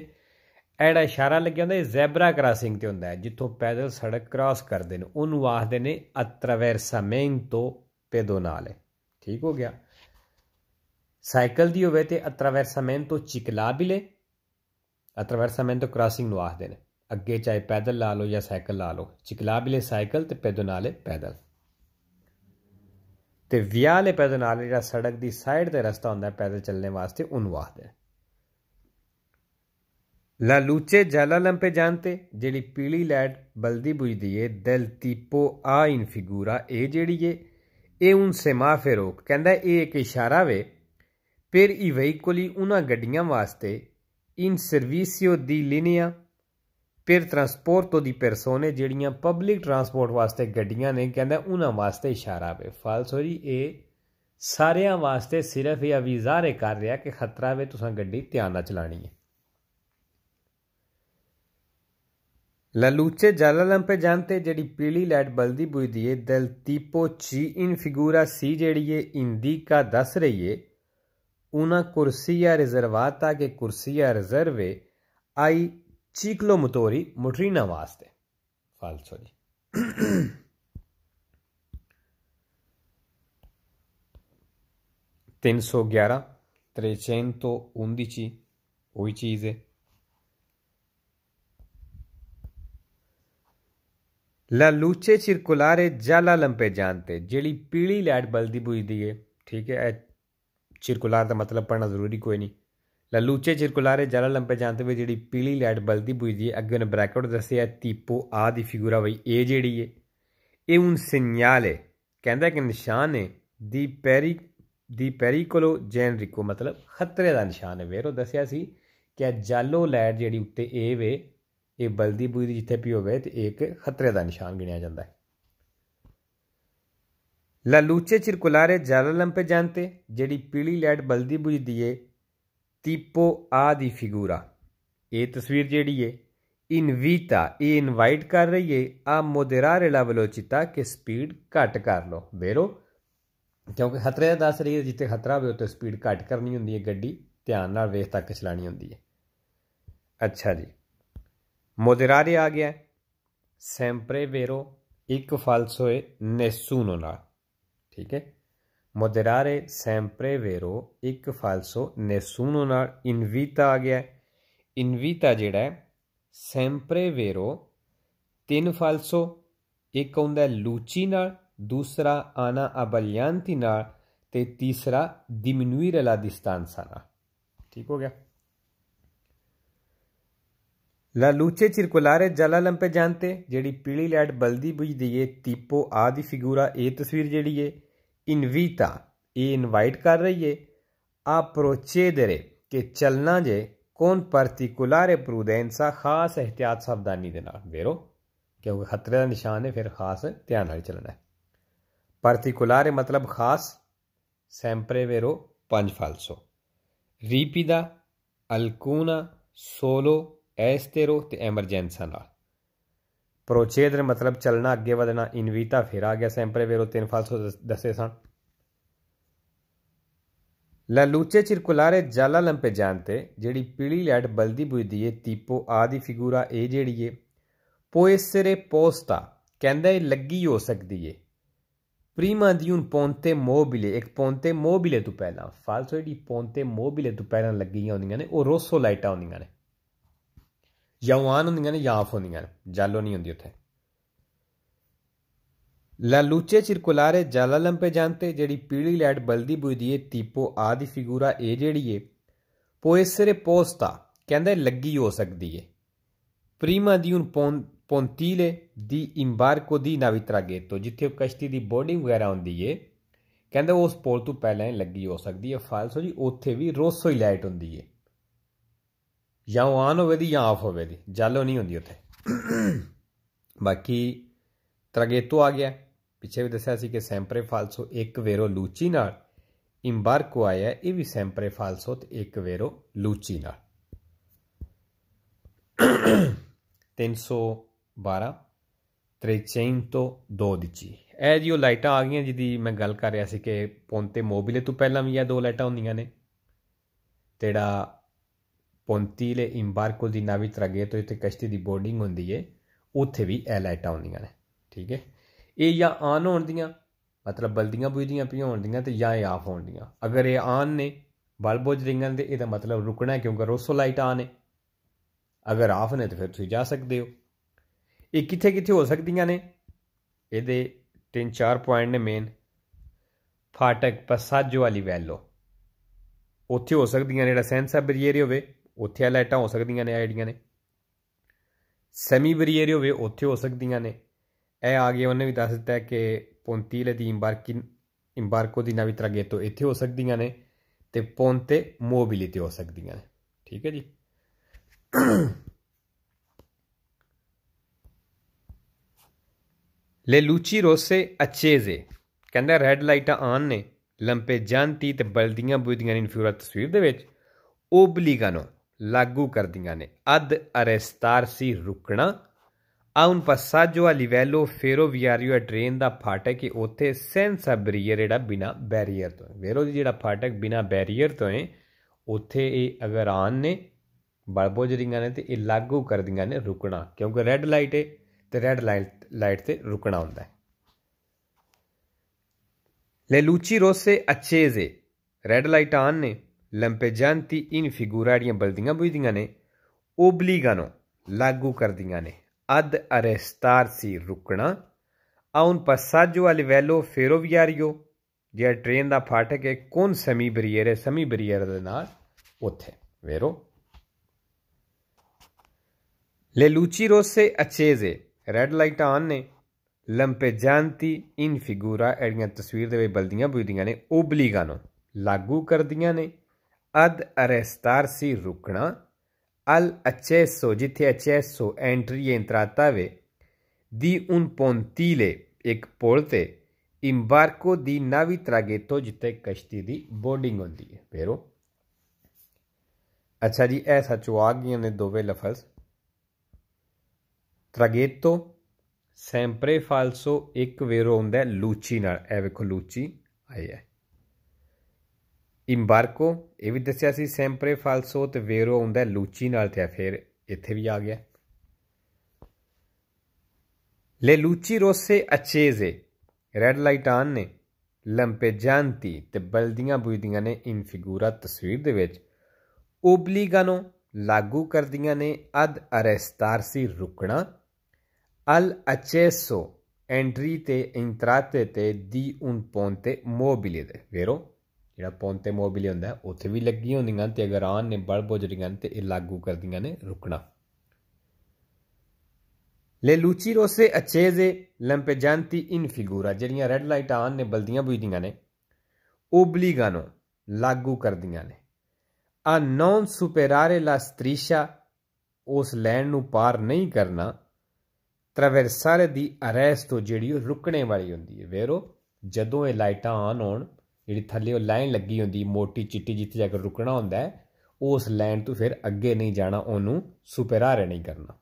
A: ਐੜਾ ਇਸ਼ਾਰਾ ਲੱਗਿਆ ਹੁੰਦਾ ਇਹ ਜ਼ੈਬਰਾ ਕ੍ਰਾਸਿੰਗ ਤੇ ਹੁੰਦਾ ਹੈ ਜਿੱਥੋਂ ਪੈਦਲ ਸੜਕ ਕ੍ਰਾਸ ਕਰਦੇ ਨੇ ਉਹਨੂੰ ਆਖਦੇ ਨੇ ਪੈਦੋ ਨਾਲੇ ਠੀਕ ਹੋ ਗਿਆ ਸਾਈਕਲ ਦੀ ਹੋਵੇ ਤੇ ਅਟਰਵਰਸਾਮੈਂਟੋ ਚਿਕਲਾਬਿਲੇ ਅਟਰਵਰਸਾਮੈਂਟੋ ਕ੍ਰਾਸਿੰਗ ਨੂੰ ਆਖਦੇ ਨੇ ਅੱਗੇ ਚਾਹੇ ਪੈਦਲ ਲਾ ਲਓ ਜਾਂ ਸਾਈਕਲ ਲਾ ਲਓ ਚਿਕਲਾਬਲੇ ਸਾਈਕਲ ਤੇ ਪੈਦੋਨਾਲੇ ਪੈਦਲ ਤੇ ਵਿਆਹਲੇ ਪੈਦੋਨਾਲੇ ਜਿਹੜਾ ਸੜਕ ਦੀ ਸਾਈਡ ਤੇ ਰਸਤਾ ਹੁੰਦਾ ਪੈਦਲ ਚੱਲਣ ਵਾਸਤੇ ਉਹਨੂੰ ਆਖਦੇ ਲਾ ਲੂਚੇ ਜਲਾਲਮ ਪੇ ਜਾਣਤੇ ਜਿਹੜੀ ਪੀਲੀ ਲੈਟ ਬਲਦੀ ਬੁਝਦੀ ਏ ਦਿਲ ਤੀਪੋ ਆ ਇਨ ਫਿਗੂਰਾ ਇਹ ਜਿਹੜੀ ਏ ਇਹ ਉਨ ਸਮਾ ਫੇਰੋਕ ਕਹਿੰਦਾ ਇਹ ਇੱਕ ਇਸ਼ਾਰਾ ਵੇ ਫਿਰ ਇਹ ਵਹੀਕਲੀ ਉਹਨਾਂ ਗੱਡੀਆਂ ਵਾਸਤੇ ਇਨ ਸਰਵਿਸਿਓ ਦੀ ਲੀਨੀਆ ਫਿਰ ਟਰਾਂਸਪੋਰਟ ਤੋਂ ਦੀ ਪਰਸੋਨੇ ਜਿਹੜੀਆਂ ਪਬਲਿਕ ਟਰਾਂਸਪੋਰਟ ਵਾਸਤੇ ਗੱਡੀਆਂ ਨੇ ਕਹਿੰਦਾ ਉਹਨਾਂ ਵਾਸਤੇ ਇਸ਼ਾਰਾ ਵੇ ਫਾਲਸ ਹੋ ਜੀ ਇਹ ਸਾਰਿਆਂ ਵਾਸਤੇ ਸਿਰਫ ਇਹ ਵਿਜ਼ਾਰੇ ਕਰ ਰਿਹਾ ਕਿ ਖਤਰਾ ਵੇ ਤੁਸੀਂ ਗੱਡੀ ਧਿਆਨ ਨਾਲ ਚਲਾਣੀ ਹੈ ਲਲੂਚੇ जालालम पे जानते ਜਿਹੜੀ ਪੀਲੀ ਲਾਈਟ ਬਲਦੀ ਬੁਝਦੀ ਹੈ दल ਤੀਪੋ ਚੀ ਇਨ ਫਿਗੂਰਾ ਸੀ ਜਿਹੜੀ है ਹਿੰਦੀ ਕਾ ਦੱਸ ਰਹੀ है ਉਹਨਾਂ कुर्सी ਰਿਜ਼ਰਵਾਤਾ ਕੇ के ਰਿਜ਼ਰਵੇ ਆਈ ਚੀਕ ਲੋ ਮਤੋਰੀ ਮੋਟਰੀਨਾ ਵਾਸਤੇ ਫਾਲਸੋ ਜੀ ਤਿੰਨ ਸੌ ਗਿਆਰਾਂ ਤ੍ਰੇਚੈਨ ਤੋਂ ਉੰਦੀਚੀ ਉਹੀ ਚੀਜ਼ ਹੈ ਲਾ ਲੂਚੇ ਸਰਕੂਲਾਰੇ ਜਾਲਾ ਲੰਪੇ ਜਾਣਤੇ ਜਿਹੜੀ ਪੀਲੀ ਲਾਈਟ ਬਲਦੀ ਬੁਝਦੀ ਹੈ ਠੀਕ ਹੈ ਇਹ ਸਰਕੂਲਾਰ ਦਾ ਮਤਲਬ ਪੜਨਾ ਜ਼ਰੂਰੀ ਕੋਈ ਨਹੀਂ ਲਲੂਚੇ circolare ਜਲਾ ਲੰਪੇ ਵਿੱਚ ਜਿਹੜੀ ਪੀਲੀ ਲਾਈਟ ਬਲਦੀ ਬੁਝਦੀ ਹੈ ਅੱਗੇ ਨੇ ਬ੍ਰੈਕਟ ਦੱਸਿਆ ਤੀਪੋ ਆ ਦੀ ਫਿਗੂਰਾ ਬਈ ਇਹ ਜਿਹੜੀ ਹੈ ਇਹ ਹੁਣ ਸਿਗਨਲ ਹੈ ਕਹਿੰਦਾ ਕਿ ਨਿਸ਼ਾਨ ਹੈ ਦੀ ਪੈਰੀ ਦੀ ਪੈਰੀਕੋਲੋ ਜੈਨਰਿਕੋ ਮਤਲਬ ਖਤਰੇ ਦਾ ਨਿਸ਼ਾਨ ਹੈ ਵੇਰੋ ਦੱਸਿਆ ਸੀ ਕਿ ਜਾਲੋ ਲਾਈਟ ਜਿਹੜੀ ਉੱਤੇ ਇਹ ਵੇ ਇਹ ਬਲਦੀ ਬੁਝਦੀ ਜਿੱਥੇ ਵੀ ਹੋਵੇ ਤੇ ਇੱਕ ਖਤਰੇ ਦਾ ਨਿਸ਼ਾਨ ਗਿਣਿਆ ਜਾਂਦਾ ਹੈ ਲਲੂਚੇ circolare ਜਲਾ ਲੰਪੇ ਜਾਂਤੇ ਜਿਹੜੀ ਪੀਲੀ ਲਾਈਟ ਬਲਦੀ ਬੁਝਦੀ ਹੈ tipo ਆ ਦੀ ਫਿਗੂਰਾ ਇਹ ਤਸਵੀਰ ਜਿਹੜੀ ਏ ਇਨਵੀਟਾ ਇਹ ਇਨਵਾਈਟ ਕਰ ਰਹੀ ਏ ਆ ਮੋਦੇਰਾਰੇ ਲਾ ਵਲੋਚਿਤਾ ਕਿ ਸਪੀਡ ਘਟ ਕਰ ਲੋ ਬੇਰੋ ਕਿਉਂਕਿ ਖਤਰੇ ਦਾ ਦੱਸ ਰਹੀ ਹੈ ਜਿੱਥੇ ਖਤਰਾ ਹੋਵੇ ਉੱਥੇ ਸਪੀਡ ਘਟ ਕਰਨੀ ਹੁੰਦੀ ਹੈ ਗੱਡੀ ਧਿਆਨ ਨਾਲ ਵੇਖ ਤੱਕ ਚਲਾਣੀ ਹੁੰਦੀ ਹੈ ਅੱਛਾ ਜੀ ਮੋਦੇਰਾਰੇ ਆ ਗਿਆ ਸੈਂਪਰੇ ਵੇਰੋ ਇੱਕ ਫਾਲਸੋਏ ਨੈਸੂਨੋ ਨਾਲ ਠੀਕ ਹੈ ਮੋਦੇਰਾਰੇ ਸੈਂਪਰੇ ਵੇਰੋ ਇੱਕ ਫਾਲਸੋ ਨੇਸੂਨੋ ਨਾਲ ਇਨਵੀਤਾ ਆ ਗਿਆ ਇਨਵੀਤਾ ਜਿਹੜਾ ਸੈਂਪਰੇ ਵੇਰੋ ਤਿੰਨ ਫਾਲਸੋ ਇੱਕ ਆਉਂਦਾ ਲੂਚੀ ਨਾਲ ਦੂਸਰਾ ਆਨਾ ਅਬਲਿਆਂਤੀ ਨਾਲ ਤੇ ਤੀਸਰਾ ਦਿਮਨੂਇਰ ਅਲਾ ਦਿਸਤਾਨਸਾ ਨਾਲ ਠੀਕ ਹੋ ਗਿਆ ਲਾ ਲੂਚੇ ਚਿਰਕੁਲਾਰੇ ਜਲਾਲਮ ਪੇ ਜਾਣਤੇ ਜਿਹੜੀ ਪੀਲੀ ਲੈਟ ਬਲਦੀ ਬੁਝਦੀ ਏ ਤੀਪੋ ਆਦੀ ਫਿਗੂਰਾ ਇਹ ਤਸਵੀਰ ਜਿਹੜੀ ਏ invita ये इनवाइट कर रही है a procedere che चलना जे con particolare prudenza खास एहतियात सावधानी दे नाल वेरो क्योंकि खतरे का निशान है फिर खास ध्यान नाल चलना है particolare मतलब खास sempre vero पंज falso ripida alcuna solo estero ते emergenza नाल ਪ੍ਰੋਚੇਦਰ ਮਤਲਬ ਚੱਲਣਾ ਅੱਗੇ ਵਧਣਾ ਇਨਵੀਤਾ ਫਿਰ ਆ ਗਿਆ ਸੈਂਪਰੇ ਵੇਰੋ ਤਿੰਨ ਫਾਲਸੋ ਦੱਸੇ ਸਨ ਲੂਚੇ ਚਿਰਕੁਲਾਰੇ ਜਾਲਾ ਲੰਪੇ ਜਾਣਤੇ ਜਿਹੜੀ ਪੀਲੀ ਲੈਟ ਬਲਦੀ ਏ ਤੀਪੋ ਆਦੀ ਫਿਗੂਰਾ ਇਹ ਜਿਹੜੀ ਏ ਪੋਇਸਰੇ ਪੋਸਤਾ ਕਹਿੰਦਾ ਇਹ ਲੱਗੀ ਹੋ ਸਕਦੀ ਏ ਪ੍ਰੀਮਾ ਦੀਉਨ ਪੌਂਤੇ ਮੋਬਿਲੇ ਇੱਕ ਪੌਂਤੇ ਮੋਬਿਲੇ ਤੋਂ ਪਹਿਲਾਂ ਫਾਲਸੋ ਜਿਹੜੀ ਪੌਂਤੇ ਮੋਬਿਲੇ ਤੋਂ ਪਹਿਲਾਂ ਲੱਗੀਆਂ ਹੁੰਦੀਆਂ ਨੇ ਉਹ ਰੋਸੋ ਲਾਈਟਾਂ ਹੁੰਦੀਆਂ ਨੇ ਯਵਾਨ ਹੁੰਦੀਆਂ ਨੇ ਯਾਫ ਹੁੰਦੀਆਂ ਨੇ ਜਾਲੋ ਨਹੀਂ ਹੁੰਦੀ ਉੱਥੇ ਲਾਲੂਚੇ ਚਿਰਕੁਲਾਰੇ ਜਾਲਲਮ ਪੇ ਜਾਂਤੇ ਜਿਹੜੀ ਪੀਲੀ ਲੈਟ ਬਲਦੀ ਬੁਝਦੀ ਏ ਤੀਪੋ ਆਦੀ ਫਿਗੂਰਾ ਇਹ ਜਿਹੜੀ ਏ ਪੋਇਸਰੇ ਪੋਸਤਾ ਕਹਿੰਦੇ ਲੱਗੀ ਹੋ ਸਕਦੀ ਏ ਪ੍ਰੀਮਾ ਦੀ ਉਨ ਪੋਂਤੀਲੇ ਦੀ ਇੰਬਾਰਕੋ ਦੀ ਨਾਵਿਤਰਾਗੇ ਤੋ ਜਿੱਥੇ ਕਸ਼ਤੀ ਦੀ ਬੋਰਡਿੰਗ ਵਗੈਰਾ ਹੁੰਦੀ ਏ ਕਹਿੰਦੇ ਉਸ ਪੋਲ ਤੋਂ ਪਹਿਲਾਂ ਲੱਗੀ ਹੋ ਸਕਦੀ ਏ ਫਾਲਸੋ ਜੀ ਉੱਥੇ ਵੀ ਰੋਸੋ ਹੀ ਲਾਈਟ ਹੁੰਦੀ ਏ ਜਾਂ ਉਹ ਆਨ ਹੋਵੇ ਦੀ ਜਾਂ ਆਫ ਹੋਵੇ ਦੀ ਜਾਲੋ ਨਹੀਂ ਹੁੰਦੀ ਉੱਥੇ ਬਾਕੀ ਤਰਗੇਤੋ ਆ ਗਿਆ ਪਿੱਛੇ ਵੀ ਦੱਸਿਆ ਸੀ ਕਿ ਸੈਂਪਰੇ ਫਾਲਸੋ ਇੱਕ ਵੇਰੋ ਲੂਚੀ ਨਾਲ ਇੰਬਾਰਕੋ ਆਇਆ ਇਹ ਵੀ ਸੈਂਪਰੇ ਫਾਲਸੋ ਤੇ ਇੱਕ ਵੇਰੋ ਲੂਚੀ ਨਾਲ 312 302 ਦੀ ਇਹ ਜੀ ਉਹ ਲਾਈਟਾਂ ਆ ਗਈਆਂ ਜਿਹਦੀ ਮੈਂ ਗੱਲ ਕਰ ਰਿਹਾ ਸੀ ਕਿ ਪੌਂਤੇ ਮੋਬਿਲੇ ਤੋਂ ਪਹਿਲਾਂ ਵੀ ਇਹ ਦੋ ਲਾਈਟਾਂ ਹੁੰਦੀਆਂ ਨੇ ਤੇੜਾ ਪੌਂਤੀਲੇ ਇੰਬਾਰਕੋ ਦੀ ਨਾਵੀ ਤਰਾਗੇ ਤੋਂ ਇੱਥੇ ਕਸ਼ਤੀ ਦੀ ਬੋਰਡਿੰਗ ਹੁੰਦੀ ਏ ਉੱਥੇ ਵੀ ਐ ਲਾਈਟਾਂ ਆਉਂਦੀਆਂ ਨੇ ਠੀਕ ਹੈ ਇਹ ਜਾਂ ਆਨ ਹੋਣ ਦੀਆਂ ਮਤਲਬ ਬਲਦੀਆਂ ਬੁਝਦੀਆਂ ਪਈਆਂ ਹੋਣ ਦੀਆਂ ਤੇ ਜਾਂ ਇਹ ਆਫ ਹੋਣ ਦੀਆਂ ਅਗਰ ਇਹ ਆਨ ਨੇ ਬਲਬ ਬੁਝ ਰਹੀਆਂ ਨੇ ਇਹਦਾ ਮਤਲਬ ਰੁਕਣਾ ਕਿਉਂਕਿ ਰੋਸੋ ਲਾਈਟ ਆਨ ਹੈ ਅਗਰ ਆਫ ਨੇ ਤਾਂ ਫਿਰ ਤੁਸੀਂ ਜਾ ਸਕਦੇ ਹੋ ਇਹ ਕਿੱਥੇ ਕਿੱਥੇ ਹੋ ਸਕਦੀਆਂ ਨੇ ਇਹਦੇ 3-4 ਪੁਆਇੰਟ ਨੇ ਮੇਨ ਫਾਟਕ ਪਸਾਜੋ ਵਾਲੀ ਵੈਲੋ ਉੱਥੇ ਹੋ ਸਕਦੀਆਂ ਨੇ ਜਿਹੜਾ ਸੈਂਸਾ ਬਰੀਅਰ ਹੋਵੇ ਉੱਥੇ ਹਾਈਲਾਈਟਾਂ ਹੋ ਸਕਦੀਆਂ ਨੇ ਆਈਡੀਆਂ ਨੇ ਸੈਮੀ ਬਰੀਅਰ ਹੋਵੇ ਉੱਥੇ ਹੋ ਸਕਦੀਆਂ ਨੇ ਇਹ ਆ ਗਿਆ ਉਹਨੇ ਵੀ ਦੱਸ ਦਿੱਤਾ ਕਿ ਪੌਂਤੀਲੇ ਦੀ ਇੰਬਾਰਕੀ ਇੰਬਾਰਕੋ ਦੀ ਨਵੀਂ ਤਰ੍ਹਾਂ ਗੇਤੋ ਇੱਥੇ ਹੋ ਸਕਦੀਆਂ ਨੇ ਤੇ ਪੌਂਤੇ ਮੋਬਿਲਿਟੀ ਹੋ ਸਕਦੀਆਂ ਨੇ ਠੀਕ ਹੈ ਜੀ ਲੈ ਲੂਚੀ ਰੋਸੇ ਅਚੇਜ਼ੇ ਕਹਿੰਦਾ ਰੈੱਡ ਲਾਈਟਾਂ ਆਨ ਨੇ ਲੰਪੇ ਜਾਂਤੀ ਤੇ ਬਲਦੀਆਂ ਬੁਝਦੀਆਂ ਨੇ ਇਨਫਿਊਰਾ ਤਸਵੀਰ ਦੇ ਵਿੱਚ ਓਬਲੀਗਾਨੋ ਲਾਗੂ ਕਰਦੀਆਂ ਨੇ ਅਦ ਅਰੈਸਤਾਰ ਸੀ ਰੁਕਣਾ ਆਉਨ ਪਸਾਜੋ ਆ ਲਿਵੈਲੋ ਫੇਰੋ ਵਿਆਰੀਓ ਟ੍ਰੇਨ ਦਾ ਫਾਟਕ ਕਿ ਉੱਥੇ ਆ ਬਰੀਅਰ ਜਿਹੜਾ ਬਿਨਾ ਬੈਰੀਅਰ ਤੋਂ ਵੇਰੋ ਦੀ ਜਿਹੜਾ ਫਾਟਕ ਬਿਨਾ ਬੈਰੀਅਰ ਤੋਂ ਹੈ ਉੱਥੇ ਇਹ ਅਗਰ ਆਨ ਨੇ ਬਲਬੋਜਰੀਆਂ ਨੇ ਤੇ ਇਹ ਲਾਗੂ ਕਰਦੀਆਂ ਨੇ ਰੁਕਣਾ ਕਿਉਂਕਿ ਰੈੱਡ ਲਾਈਟ ਹੈ ਤੇ ਰੈੱਡ ਲਾਈਟ ਲਾਈਟ ਤੇ ਰੁਕਣਾ ਹੁੰਦਾ ਹੈ ਲੂਚੀ ਰੋਸੇ ਅਚੇਜ਼ੇ ਰੈੱਡ ਲਾਈਟ ਆਨ ਨੇ ਲੰਪੇਜਾਂਤੀ ਇਨ ਫਿਗੂਰਾੜੀਆਂ ਬਲਦੀਆਂ ਬੁਝਦੀਆਂ ਨੇ ਓਬਲੀਗਾਨੋ ਲਾਗੂ ਕਰਦੀਆਂ ਨੇ ਅਦ ਅਰੇਸਤਾਰ ਸੀ ਰੁਕਣਾ ਆਉਨ ਪਸਾਜੋ ਵਾਲੇ ਵੈਲੋ ਫੇਰੋਵਿਆਰੀਓ ਜਿਹੜਾ ਟ੍ਰੇਨ ਦਾ ਫਾਟਕ ਹੈ ਕੋਨ ਸਮੀ ਬਰੀਅਰ ਹੈ ਸਮੀ ਬਰੀਅਰ ਦੇ ਨਾਲ ਉੱਥੇ ਵੇਰੋ ਲੂਚੀ ਰੋਸੇ ਅਚੇਜ਼ੇ ਰੈੱਡ ਲਾਈਟ ਆਨ ਨੇ ਲੰਪੇ ਜਾਂਤੀ ਇਨ ਫਿਗੂਰਾ ਐੜੀਆਂ ਤਸਵੀਰ ਦੇ ਵਿੱਚ ਬਲਦੀਆਂ ਬੁਝਦੀਆਂ ਨੇ ਓਬਲੀਗਾਨੋ ਲਾਗੂ ਕਰਦੀਆਂ ਨੇ ਅਦ ਅਰੇਸਟਾਰ ਸੀ ਰੁਕਣਾ ਅਲ ਅਚੇ ਸੋ accesso, entry, entrata ve, di un pontile, ਇੱਕ ਪੁਲ ਤੇ ਇੰਬਾਰਕੋ ਦੀ ਨਾਵੀ ਟ੍ਰਾਗੇਟੋ ਜਿੱਥੇ ਕਸ਼ਤੀ ਦੀ ਬੋਰਡਿੰਗ ਹੁੰਦੀ ਹੈ ਪੇਰੋ ਅੱਛਾ ਜੀ ਇਹ ਸੱਚ ਆ ਗਈਆਂ ਨੇ ਦੋਵੇਂ ਲਫ਼ਜ਼ ਤਰਾਗੇਤੋ ਸੈਂਪਰੇ ਫਾਲਸੋ ਇੱਕ ਵੇਰੋ ਹੁੰਦਾ ਲੂਚੀ ਨਾਲ ਇਹ ਵੇਖੋ ਲੂਚੀ ਆਈ ਹੈ ਇੰਬਾਰਕੋ ਇਹ ਵੀ ਦੱਸਿਆ ਸੀ ਸੈਂਪਰੇ ਫਾਲਸੋ ਤੇ ਵੇਰੋ ਹੁੰਦਾ ਲੂਚੀ ਨਾਲ ਤੇ ਫਿਰ ਇੱਥੇ ਵੀ ਆ ਗਿਆ ਲੈ ਲੂਚੀ ਰੋਸੇ ਅਚੇਜ਼ੇ ਰੈੱਡ ਲਾਈਟ ਆਨ ਨੇ ਲੰਪੇ ਜਾਂਤੀ ਤੇ ਬਲਦੀਆਂ ਬੁਝਦੀਆਂ ਨੇ ਇਨ ਫਿਗੂਰਾ ਤਸਵੀਰ ਦੇ ਵਿੱਚ ਓਬਲੀਗਾਨੋ ਲਾਗੂ ਕਰਦੀਆਂ ਨੇ ਅਦ ਸੀ ਰੁਕਣਾ ਅਲ ਅਚੇਸੋ ਐਂਟਰੀ ਤੇ ਇੰਤਰਾਤੇ ਤੇ ਦੀ ਉਨ ਪੋਂਤੇ ਮੋਬਿਲੇ ਦੇ ਵੇਰੋ ਜਿਹੜਾ ਪੌਂਤੇ ਮੋਬਿਲੇ ਹੁੰਦਾ ਉੱਥੇ ਵੀ ਲੱਗੀਆਂ ਹੁੰਦੀਆਂ ਤੇ ਅਗਰ ਆਨ ਨੇ ਬਲਬ ਬੁਝ ਰਹੀਆਂ ਤੇ ਇਹ ਲਾਗੂ ਕਰਦੀਆਂ ਨੇ ਰੁਕਣਾ ਲੈ ਲੂਚੀ ਰੋਸੇ ਅਚੇਜ਼ੇ ਲੰਪੇਜੰਤੀ ਇਨ ਫਿਗੂਰਾ ਜਿਹੜੀਆਂ ਰੈੱਡ ਲਾਈਟ ਆਨ ਨੇ ਬਲਦੀਆਂ ਬੁਝਦੀਆਂ ਨੇ ਓਬਲੀਗਾਂ ਨੂੰ ਲਾਗੂ ਕਰਦੀਆਂ ਨੇ ਆ ਨੌਨ ਸੁਪੇਰਾਰੇ ਲਾ ਸਤ੍ਰੀਸ਼ਾ ਉਸ ਲੈਂਡ ਨੂੰ ਪਾਰ ਨਹੀਂ ਕਰਨਾ ਟਰਵਰਸਰ ਦੀ ਅਰੈਸਟ ਤੋਂ ਜਿਹੜੀ ਉਹ ਰੁਕਣੇ ਵਾਲੀ ਹੁੰਦੀ ਹੈ ਵੇਰੋ ਜਦੋਂ ਇਹ ਲਾਈਟਾਂ ਆਨ ਹੋਣ ਜਿਹੜੀ ਥੱਲੇ ਉਹ ਲਾਈਨ ਲੱਗੀ ਹੁੰਦੀ ਮੋਟੀ ਚਿੱਟੀ ਜਿੱਥੇ ਜਾ ਕੇ ਰੁਕਣਾ ਹੁੰਦਾ ਉਸ ਲਾਈਨ ਤੋਂ ਫਿਰ ਅੱਗੇ ਨਹੀਂ ਜਾਣਾ ਉਹਨੂੰ ਸੁਪਰਾਰੇ ਨਹੀਂ ਕਰਨਾ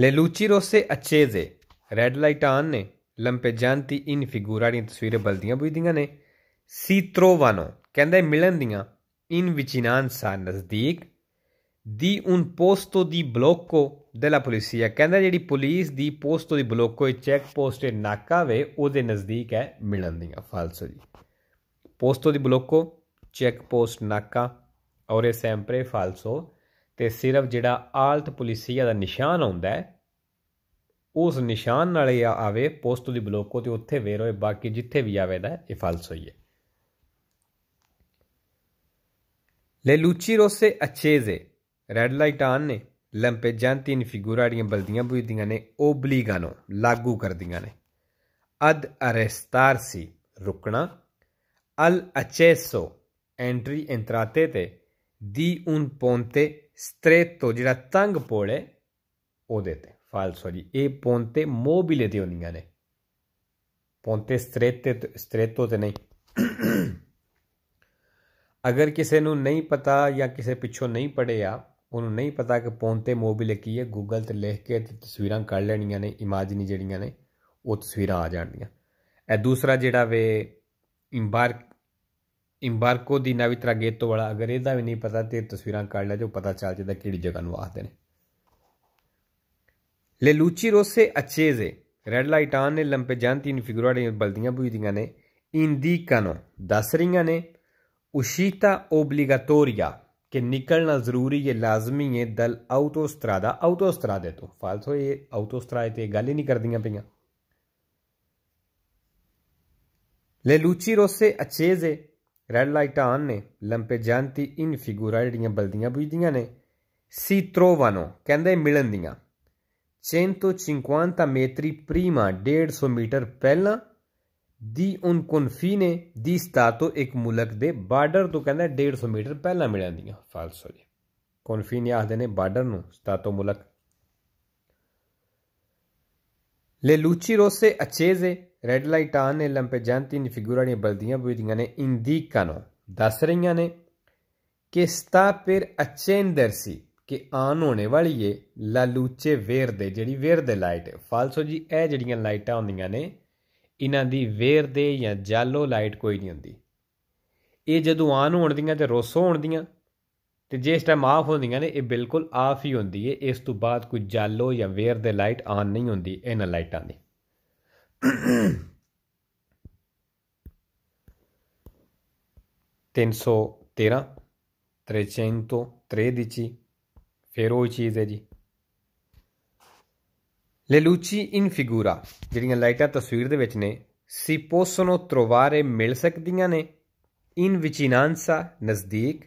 A: ਲੈ ਲੂਚੀ ਰੋਸੇ ਅੱਛੇ ਜੇ ਰੈੱਡ ਲਾਈਟ ਆਨ ਨੇ ਲੰਪੇ ਜਾਂਤੀ ਇਨ ਫਿਗੂਰਾਂ ਦੀਆਂ ਤਸਵੀਰਾਂ ਬਲਦੀਆਂ ਬੁਝਦੀਆਂ ਨੇ ਸੀਤਰੋਵਾਨੋ ਕਹਿੰਦਾ ਮਿਲਣ ਦੀਆਂ ਇਨ ਵਿਚਿਨਾਨ ਸਾ ਨਜ਼ਦੀਕ di un posto di blocco della polizia ਕਹਿੰਦਾ ਜਿਹੜੀ ਪੁਲਿਸ ਦੀ ਪੋਸਟੋ ਦੀ ਬਲੋਕੋ ਇਹ ਚੈੱਕ ਪੋਸਟ ਤੇ ਨਾਕਾ ਵੇ ਉਹਦੇ ਨਜ਼ਦੀਕ ਹੈ ਮਿਲਣ ਦੀਆਂ ਫਾਲਸੋ ਜੀ ਪੋਸਟੋ ਦੀ ਬਲੋਕੋ ਚੈੱਕ ਪੋਸਟ ਨਾਕਾ ਔਰ ਇਹ ਸੈਂਪਰੇ ਫਾਲਸੋ ਤੇ ਸਿਰਫ ਜਿਹੜਾ ਆਲਤ ਪੁਲਿਸੀਆ ਦਾ ਨਿਸ਼ਾਨ ਆਉਂਦਾ ਹੈ ਉਸ ਨਿਸ਼ਾਨ ਨਾਲ ਇਹ ਆਵੇ ਪੋਸਟੋ ਦੀ ਬਲੋਕੋ ਤੇ ਉੱਥੇ ਵੇਰ ਹੋਏ ਬਾਕੀ ਜਿੱਥੇ ਵੀ ਆਵੇ ਦਾ ਇਹ ਫਾਲਸੋ ਹੀ ਹੈ ਲੈ ਲੂਚੀ ਰੋਸੇ ਅਚੇਜ਼ੇ ਰੈੱਡ ਲਾਈਟ ਆਨ ਨੇ ਲੰਪੇ ਜਾਂ ਤਿੰਨ ਫਿਗੂਰਾ ਦੀਆਂ ਬਲਦੀਆਂ ਬੁਝਦੀਆਂ ਨੇ ਓਬਲੀਗਾਂ ਨੂੰ ਲਾਗੂ ਕਰਦੀਆਂ ਨੇ ਅਦ ਅਰੈਸਤਾਰ ਸੀ ਰੁਕਣਾ ਅਲ ਅਚੇਸੋ ਐਂਟਰੀ ਇੰਤਰਾਤੇ ਤੇ ਦੀ ਉਨ ਪੋਂਤੇ ਸਟ੍ਰੇਟੋ ਜਿਹੜਾ ਤੰਗ ਪੋੜੇ ਉਹਦੇ ਤੇ ਫਾਲਸੋ ਜੀ ਇਹ ਪੋਂਤੇ ਮੋਬਿਲੇ ਤੇ ਹੁੰਦੀਆਂ ਨੇ ਪੋਂਤੇ ਸਟ੍ਰੇਟੇ ਸਟ੍ਰੇਟੋ ਤੇ ਨਹੀਂ ਅਗਰ ਕਿਸੇ ਨੂੰ ਨਹੀਂ ਪਤਾ ਜਾਂ ਕਿਸੇ ਪਿੱਛੋਂ ਨਹੀਂ ਪੜਿਆ ਉਹਨੂੰ ਨਹੀਂ ਪਤਾ ਕਿ ਫੋਨ ਤੇ ਮੋਬਾਈਲ ਕੀ ਹੈ ਗੂਗਲ ਤੇ ਲਿਖ ਕੇ ਤੇ ਤਸਵੀਰਾਂ ਕੱਢ ਲੈਣੀਆਂ ਨੇ ਇਮੇਜਿਨ ਜਿਹੜੀਆਂ ਨੇ ਉਹ ਤਸਵੀਰਾਂ ਆ ਜਾਣਗੀਆਂ ਇਹ ਦੂਸਰਾ ਜਿਹੜਾ ਵੇ ਇੰਬਾਰਕ ਇੰਬਾਰਕੋ ਦੀ ਨਵੀਂ ਤਰ੍ਹਾਂ ਗੇਤੋ ਵਾਲਾ ਅਗਰ ਇਹਦਾ ਵੀ ਨਹੀਂ ਪਤਾ ਤੇ ਤਸਵੀਰਾਂ ਕੱਢ ਲੈ ਜੋ ਪਤਾ ਚੱਲ ਜਾਂਦਾ ਕਿਹੜੀ ਜਗ੍ਹਾ ਨੂੰ ਆਖਦੇ ਨੇ ਲੈ ਲੂਚੀ ਰੋਸੇ ਅਚੇਜ਼ੇ ਰੈੱਡ ਲਾਈਟ ਆਨ ਨੇ ਲੰਪੇ ਜਾਂਤੀ ਨੇ ਫਿਗਰਾਂ ਦੇ ਬਲਦੀਆਂ ਬੁਝਦੀਆਂ ਨੇ ਇੰਦੀ ਕਨੋ ਦੱਸ ਰਹੀਆਂ ਨੇ ਉਸ਼ੀਤਾ ਓਬਲੀਗਾਟੋਰੀਆ कि निकलना ज़रूरी है लाजमी है दल औतोस्तरादा औतोस्तरादे तो ਇਹ ये ਤੇ ਗੱਲ ਹੀ ਨਹੀਂ ਕਰਦੀਆਂ ਪਈਆਂ ਲੈ ਲੂਚੀ ਰੋਸੇ ਅਚੇਜ਼ੇ ਰੈੱਡ ਲਾਈਟਾਂ ਆਨ ਨੇ ਲੰਪੇ ਜਾਂਤੀ ਇਨ ਫਿਗੂਰਾ ਜਿਹੜੀਆਂ ਬਲਦੀਆਂ ਬੁਝਦੀਆਂ ਨੇ ਸੀਤਰੋਵਾਨੋ ਕਹਿੰਦੇ ਮਿਲਣ ਦੀਆਂ 150 ਮੀਟਰ ਪ੍ਰੀਮਾ 150 ਮੀਟਰ ਪਹਿਲਾਂ ਦੀ ਉਨ ਕਨਫੀ ਨੇ ਦੀ ਸਤਾ ਤੋਂ ਇੱਕ ਮੁਲਕ ਦੇ ਬਾਰਡਰ ਤੋਂ ਕਹਿੰਦਾ 150 ਮੀਟਰ ਪਹਿਲਾਂ ਮਿਲ ਜਾਂਦੀਆਂ ਫਾਲਸੋ ਜੀ ਕੁਨਫੀ ਨੇ ਆਖਦੇ ਨੇ ਬਾਰਡਰ ਨੂੰ ਸਤਾ ਤੋਂ ਮੁਲਕ ਲੂਚੀ ਰੋਸੇ ਅਚੇਜ਼ੇ ਰੈੱਡ ਲਾਈਟ ਆਨ ਨੇ ਜਾਂਤੀ ਨੀ ਫਿਗੂਰਾਂ ਨੀ ਬਲਦੀਆਂ ਬੁਝਦੀਆਂ ਨੇ ਇੰਦੀ ਕਨੋ ਦੱਸ ਰਹੀਆਂ ਨੇ ਕਿ ਸਤਾ ਪਰ ਅਚੇਂਦਰ ਸੀ ਕਿ ਆਨ ਹੋਣੇ ਵਾਲੀ ਏ ਲਾਲੂਚੇ ਵੇਰ ਦੇ ਜਿਹੜੀ ਵੇਰ ਦੇ ਲਾਈਟ ਫਾਲਸੋ ਜੀ ਇਹ ਜਿਹੜੀਆਂ ਲਾਈਟਾਂ ਹੁੰਦੀਆਂ ਨੇ ਇਹਨਾਂ ਦੀ ਵੇਰ ਦੇ ਜਾਂ ਜਾਲੋ ਲਾਈਟ ਕੋਈ ਨਹੀਂ ਹੁੰਦੀ ਇਹ ਜਦੋਂ ਆਨ ਹੋਣਦੀਆਂ ਤੇ ਰੋਸੋ ਹੋਣਦੀਆਂ ਤੇ ਜੇ ਇਸ ਟਾਈਮ ਆਫ ਹੁੰਦੀਆਂ ਨੇ ਇਹ ਬਿਲਕੁਲ ਆਫ ਹੀ ਹੁੰਦੀ ਹੈ ਇਸ ਤੋਂ ਬਾਅਦ ਕੋਈ ਜਾਲੋ ਜਾਂ ਵੇਰ ਦੇ ਲਾਈਟ ਆਨ ਨਹੀਂ ਹੁੰਦੀ ਇਹਨਾਂ ਲਾਈਟਾਂ ਦੀ ਤਿੰਨ ਸੌ 313 300 ਤੋਂ 3 ਦੀ ਚੀ ਉਹ ਚੀਜ਼ ਹੈ ਜੀ ਲੇਲੂਚੀ ਇਨ ਫਿਗੂਰਾ ਜਿਹੜੀਆਂ ਲਾਈਟਾਂ ਤਸਵੀਰ ਦੇ ਵਿੱਚ ਨੇ ਸੀ ਪੋਸਨੋ ਤ੍ਰੋਵਾਰੇ ਮਿਲ ਸਕਦੀਆਂ ਨੇ ਇਨ ਵਿਚਿਨਾਂਸਾ ਨਜ਼ਦੀਕ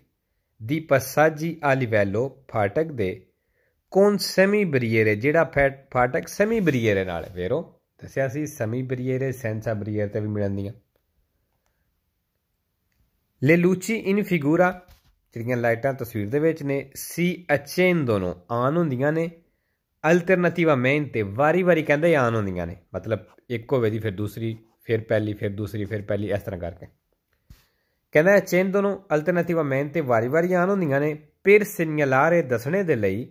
A: ਦੀ ਪਸਾਜੀ ਆਲੀਵੈਲੋ ਫਾਟਕ ਦੇ ਕੋਨ ਸੈਮੀ ਬਰੀਏਰੇ ਜਿਹੜਾ ਫਾਟਕ ਸੈਮੀ ਬਰੀਏਰੇ ਨਾਲ ਵੇਰੋ ਦੱਸਿਆ ਸੀ ਸੈਮੀ ਬਰੀਏਰੇ ਸੈਂਸਾ ਬਰੀਅਰ ਤੇ ਵੀ ਮਿਲਣਦੀਆਂ ਲੇਲੂਚੀ ਇਨ ਫਿਗੂਰਾ ਜਿਹੜੀਆਂ ਲਾਈਟਾਂ ਤਸਵੀਰ ਦੇ ਵਿੱਚ ਨੇ ਸੀ ਅਚੇਨ ਦੋਨੋਂ ਆਨ ਹੁੰਦੀਆਂ ਨੇ ਅਲਟਰਨੇਟਿਵਮੈਂਟ ਵਾਰੀ-ਵਾਰੀ ਕਹਿੰਦੇ ਆਨ ਹੁੰਦੀਆਂ ਨੇ ਮਤਲਬ ਇੱਕ ਹੋਵੇ ਦੀ ਫਿਰ ਦੂਸਰੀ ਫਿਰ ਪਹਿਲੀ ਫਿਰ ਦੂਸਰੀ ਫਿਰ ਪਹਿਲੀ ਇਸ ਤਰ੍ਹਾਂ ਕਰਕੇ ਕਹਿੰਦਾ ਚੇਨ ਦੋਨੋਂ ਅਲਟਰਨੇਟਿਵamente ਵਾਰੀ-ਵਾਰੀ ਆਨ ਹੁੰਦੀਆਂ ਨੇ ਫਿਰ ਸਿਗਨਲਾਰੇ ਦੱਸਣੇ ਦੇ ਲਈ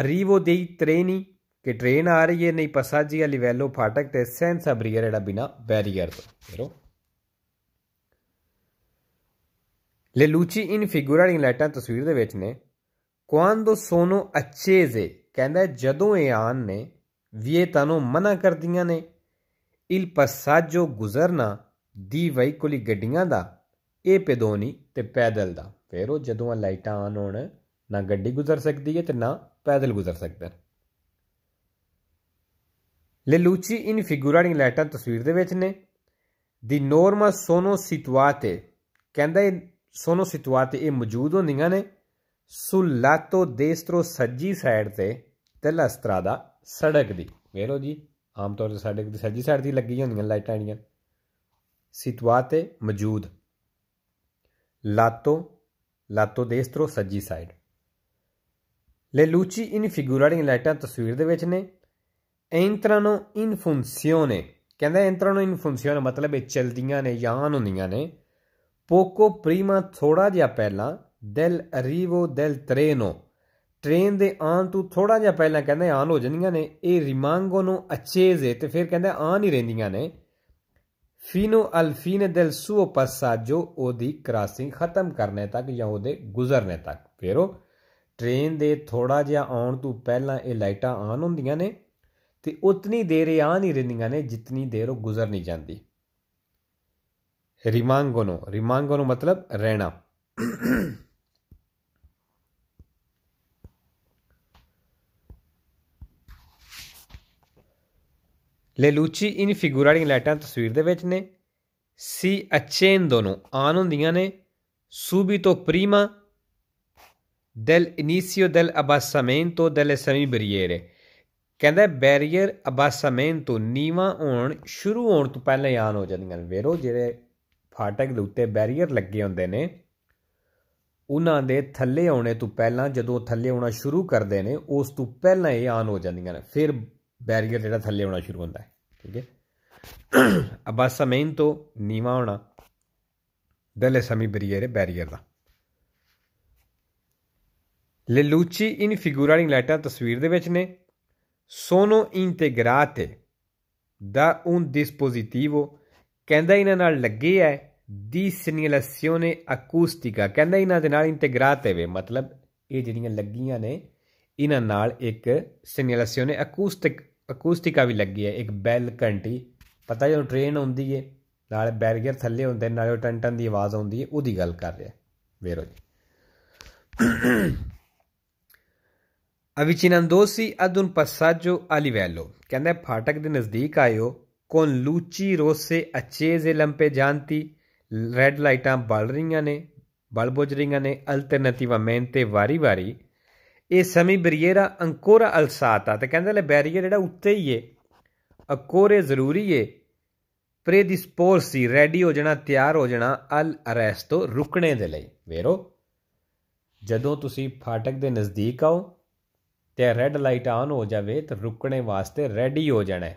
A: ਅਰੀਵੋ ਦੇ ਤ੍ਰੇਨੀ ਕਿ ਟ੍ਰੇਨ ਆ ਰਹੀ ਹੈ ਨਹੀਂ ਪਸਾਜੀ ਵੈਲੋ ਫਾਟਕ ਤੇ ਸੈਂਸ ਅਬਰੀਅਰ ਜਿਹੜਾ ਬਿਨਾ ਬੈਰੀਅਰ ਤੋਂ ਲੇ ਲੂਚੀ ਇਨ ਫਿਗੂਰਾ ਦੀ ਲਾਈਟਾਂ ਤਸਵੀਰ ਦੇ ਵਿੱਚ ਨੇ ਕੁਆਂਦੋ ਸੋਨੋ ਅੱਛੇ ਜੇ ਕਹਿੰਦਾ ਜਦੋਂ ਇਹ ਆਨ ਨੇ ਵੀ ਇਹ ਤਾਨੂੰ ਮਨਾ ਕਰਦੀਆਂ ਨੇ ਇਲ ਪਸਾਜੋ ਗੁਜ਼ਰਨਾ ਦੀ ਵਈ ਕੋਲੀ ਗੱਡੀਆਂ ਦਾ ਇਹ ਪੈਦੋਨੀ ਤੇ ਪੈਦਲ ਦਾ ਫਿਰ ਉਹ ਜਦੋਂ ਲਾਈਟਾਂ ਆਨ ਹੋਣ ਨਾ ਗੱਡੀ ਗੁਜ਼ਰ ਸਕਦੀ ਹੈ ਤੇ ਨਾ ਪੈਦਲ ਗੁਜ਼ਰ ਸਕਦਾ ਲੇ ਲੂਚੀ ਇਨ ਦੀ ਲਾਈਟਾਂ ਤਸਵੀਰ ਦੇ ਵਿੱਚ ਨੇ ਦੀ ਨੋਰਮਾ ਸੋਨੋ ਸਿਤਵਾਤੇ ਕਹਿੰਦਾ ਇਹ ਸੋਨੋ ਸਿਤਵਾਤੇ ਇਹ ਮੌਜੂਦ ਹੁੰਦੀਆਂ ਨੇ ਸੁਲਾਤੋ ਦੇਸਤਰੋ ਸੱਜੀ ਸਾਈਡ ਤੇ ਪਹਿਲਾ ਸਤਰਾਦਾ ਸੜਕ ਦੀ ਵੇਖ ਲਓ ਜੀ ਆਮ ਤੌਰ ਤੇ ਸਾਡੇ ਕਿਤੇ ਸੱਜੀ ਸਾਈਡ ਦੀ ਲੱਗੀ ਹੁੰਦੀਆਂ ਲਾਈਟਾਂ ਜਿਹੜੀਆਂ ਸਿਤਵਾ ਤੇ ਮੌਜੂਦ ਲਾਤੋ ਲਾਤੋ ਦੇ ਇਸ ਤਰ੍ਹਾਂ ਸੱਜੀ ਸਾਈਡ ਲੈ ਲੂਚੀ ਇਨ ਫਿਗੂਰਾੜੀਆਂ ਲਾਈਟਾਂ ਤਸਵੀਰ ਦੇ ਵਿੱਚ ਨੇ ਐਂਤਰਾਨੋ ਇਨ ਫੰਕਸੀਓਨੇ ਕਹਿੰਦਾ ਐਂਤਰਾਨੋ ਇਨ ਫੰਕਸੀਓਨੇ ਮਤਲਬ ਇਹ ਚਲਦੀਆਂ ਨੇ ਜਾਂ ਹੁੰਦੀਆਂ ਨੇ ਪੋਕੋ ਪ੍ਰੀਮਾ ਥੋੜਾ ਜਿਹਾ ਪਹਿਲਾਂ del arrivo del ਤਰੇਨੋ ਟ੍ਰੇਨ ਦੇ ਆਉਣ ਤੋਂ ਥੋੜਾ ਜਿਹਾ ਪਹਿਲਾਂ ਕਹਿੰਦੇ ਆਨ ਹੋ ਜਾਂਦੀਆਂ ਨੇ ਇਹ ਰਿਮਾਂਗੋ ਨੂੰ ਅਚੇਜ਼ ਹੈ ਤੇ ਫਿਰ ਕਹਿੰਦੇ ਆਨ ਹੀ ਰਹਿੰਦੀਆਂ ਨੇ ਫੀਨੋ ਅਲਫੀਨ ਦੇਲ ਸੂਓ ਪਸਾ ਜੋ ਉਹਦੀ ਕ੍ਰਾਸਿੰਗ ਖਤਮ ਕਰਨੇ ਤੱਕ ਜਾਂ ਉਹਦੇ ਗੁਜ਼ਰਨੇ ਤੱਕ ਫਿਰ ਉਹ ਟ੍ਰੇਨ ਦੇ ਥੋੜਾ ਜਿਹਾ ਆਉਣ ਤੋਂ ਪਹਿਲਾਂ ਇਹ ਲਾਈਟਾਂ ਆਨ ਹੁੰਦੀਆਂ ਨੇ ਤੇ ਉਤਨੀ ਦੇਰ ਇਹ ਆਨ ਹੀ ਰਹਿੰਦੀਆਂ ਨੇ ਜਿੰਨੀ ਦੇਰ ਉਹ ਗੁਜ਼ਰ ਨਹੀਂ ਜਾਂਦੀ ਰਿਮਾਂਗੋ ਨੂੰ ਰਿਮਾਂਗੋ ਨੂੰ ਮਤਲਬ ਰਹਿਣਾ ਲੇਲੂਚੀ ਇਨ ਫਿਗੂਰਾ ਦੀਆਂ ਲਾਈਟਾਂ ਤਸਵੀਰ ਦੇ ਵਿੱਚ ਨੇ ਸੀ ਅੱਛੇ ਇਨ ਦੋਨੋਂ ਆਨ ਹੁੰਦੀਆਂ ਨੇ ਸੂਬੀ ਤੋਂ ਪ੍ਰੀਮਾ del inicio del abassamento delle semibariere ਕਹਿੰਦਾ ਬੈਰੀਅਰ abassamento ਨੀਵਾ ਹੋਣ ਸ਼ੁਰੂ ਹੋਣ ਤੋਂ ਪਹਿਲਾਂ ਆਨ ਹੋ ਜਾਂਦੀਆਂ ਨੇ ਵੇਰੋ ਜਿਹੜੇ ਫਾਟਕ ਦੇ ਉੱਤੇ ਬੈਰੀਅਰ ਲੱਗੇ ਹੁੰਦੇ ਨੇ ਉਹਨਾਂ ਦੇ ਥੱਲੇ ਆਉਣੇ ਤੋਂ ਪਹਿਲਾਂ ਜਦੋਂ ਥੱਲੇ ਆਉਣਾ ਸ਼ੁਰੂ ਕਰਦੇ ਨੇ ਉਸ ਤੋਂ ਪਹਿਲਾਂ ਇਹ ਆਨ ਹੋ ਜਾਂਦੀਆਂ ਨੇ ਫਿਰ ਬੈਰੀਅਰ ਜਿਹੜਾ ਥੱਲੇ ਆਉਣਾ ਸ਼ੁਰੂ ਹੁੰਦਾ ਹੈ ਠੀਕ ਹੈ ਅਬਾ ਸਮੇਂ ਤੋਂ ਨੀਵਾ ਹੋਣਾ ਦਲੇ ਸਮੀ ਬਰੀਅਰ ਹੈ ਬੈਰੀਅਰ ਦਾ ਲੇਲੂਚੀ ਇਨ ਫਿਗੂਰਾਲਿੰਗ ਲਾਈਟਾਂ ਤਸਵੀਰ ਦੇ ਵਿੱਚ ਨੇ ਸੋਨੋ ਇੰਟੈਗਰਾਤੇ ਦਾ ਉਨ ਡਿਸਪੋਜ਼ਿਟਿਵੋ ਕਹਿੰਦਾ ਇਹਨਾਂ ਨਾਲ ਲੱਗੇ ਹੈ ਦੀ ਸਿਗਨਲਾਸੀਓਨੇ ਅਕੂਸਟਿਕਾ ਕਹਿੰਦਾ ਇਹਨਾਂ ਦੇ ਨਾਲ ਇੰਟੈਗਰਾਤੇ ਵੇ ਮਤਲਬ ਇਹ ਜਿਹੜੀਆਂ ਲੱਗੀਆਂ ਨੇ ਇਹਨਾਂ ਨਾਲ ਇੱਕ ਸਿਨੇਲਾਸੀਓਨੇ ਅਕੂਸਟਿਕ ਅਕੂਸਟਿਕਾ ਵੀ ਲੱਗੀ ਹੈ ਇੱਕ ਬੈਲ ਘੰਟੀ ਪਤਾ ਜਦੋਂ ਟ੍ਰੇਨ ਆਉਂਦੀ ਏ ਨਾਲ ਬੈਰੀਅਰ ਥੱਲੇ ਹੁੰਦੇ ਨਾਲ ਉਹ ਟੰਟਨ ਦੀ ਆਵਾਜ਼ ਆਉਂਦੀ ਏ ਉਹਦੀ ਗੱਲ ਕਰ ਰਿਹਾ ਵੇਰੋ ਜੀ ਅਵਿਚਿਨੰਦੋਸੀ ਅਦੁਨ ਪਸਾਜੋ ਅਲੀਵੈਲੋ ਕਹਿੰਦਾ ਫਾਟਕ ਦੇ ਨਜ਼ਦੀਕ ਆਇਓ ਕੋਨ ਲੂਚੀ ਰੋਸੇ ਅਚੇ ਜ਼ੇ ਲੰਪੇ ਜਾਂਤੀ ਰੈੱਡ ਲਾਈਟਾਂ ਬਲ ਰਹੀਆਂ ਨੇ ਬਲ ਬੁਝ ਰਹੀਆਂ ਨੇ ਅਲਟਰਨੇਟਿਵਾ ਮੈਂਤੇ ਵਾਰੀ-ਵਾਰੀ ਇਹ ਸਮੀ ਬਰੀਏਰਾ ਅੰਕੋਰਾ ਅਲਸਾਤਾ ਤੇ ਕਹਿੰਦੇ ਨੇ ਬੈਰੀਅਰ ਜਿਹੜਾ ਉੱਤੇ ਹੀ ਏ ਅਕੋਰੇ ਜ਼ਰੂਰੀ ਏ ਪ੍ਰੇਡਿਸਪੋਰਸੀ ਸੀ ਰੈਡੀ ਹੋ ਜਾਣਾ ਤਿਆਰ ਹੋ ਜਾਣਾ ਅਲ ਅਰੈਸਟੋ ਰੁਕਣੇ ਦੇ ਲਈ ਵੇਰੋ ਜਦੋਂ ਤੁਸੀਂ ਫਾਟਕ ਦੇ ਨਜ਼ਦੀਕ ਆਓ ਤੇ ਰੈੱਡ ਲਾਈਟ ਆਨ ਹੋ ਜਾਵੇ ਤਾਂ ਰੁਕਣੇ ਵਾਸਤੇ ਰੈਡੀ ਹੋ ਜਾਣਾ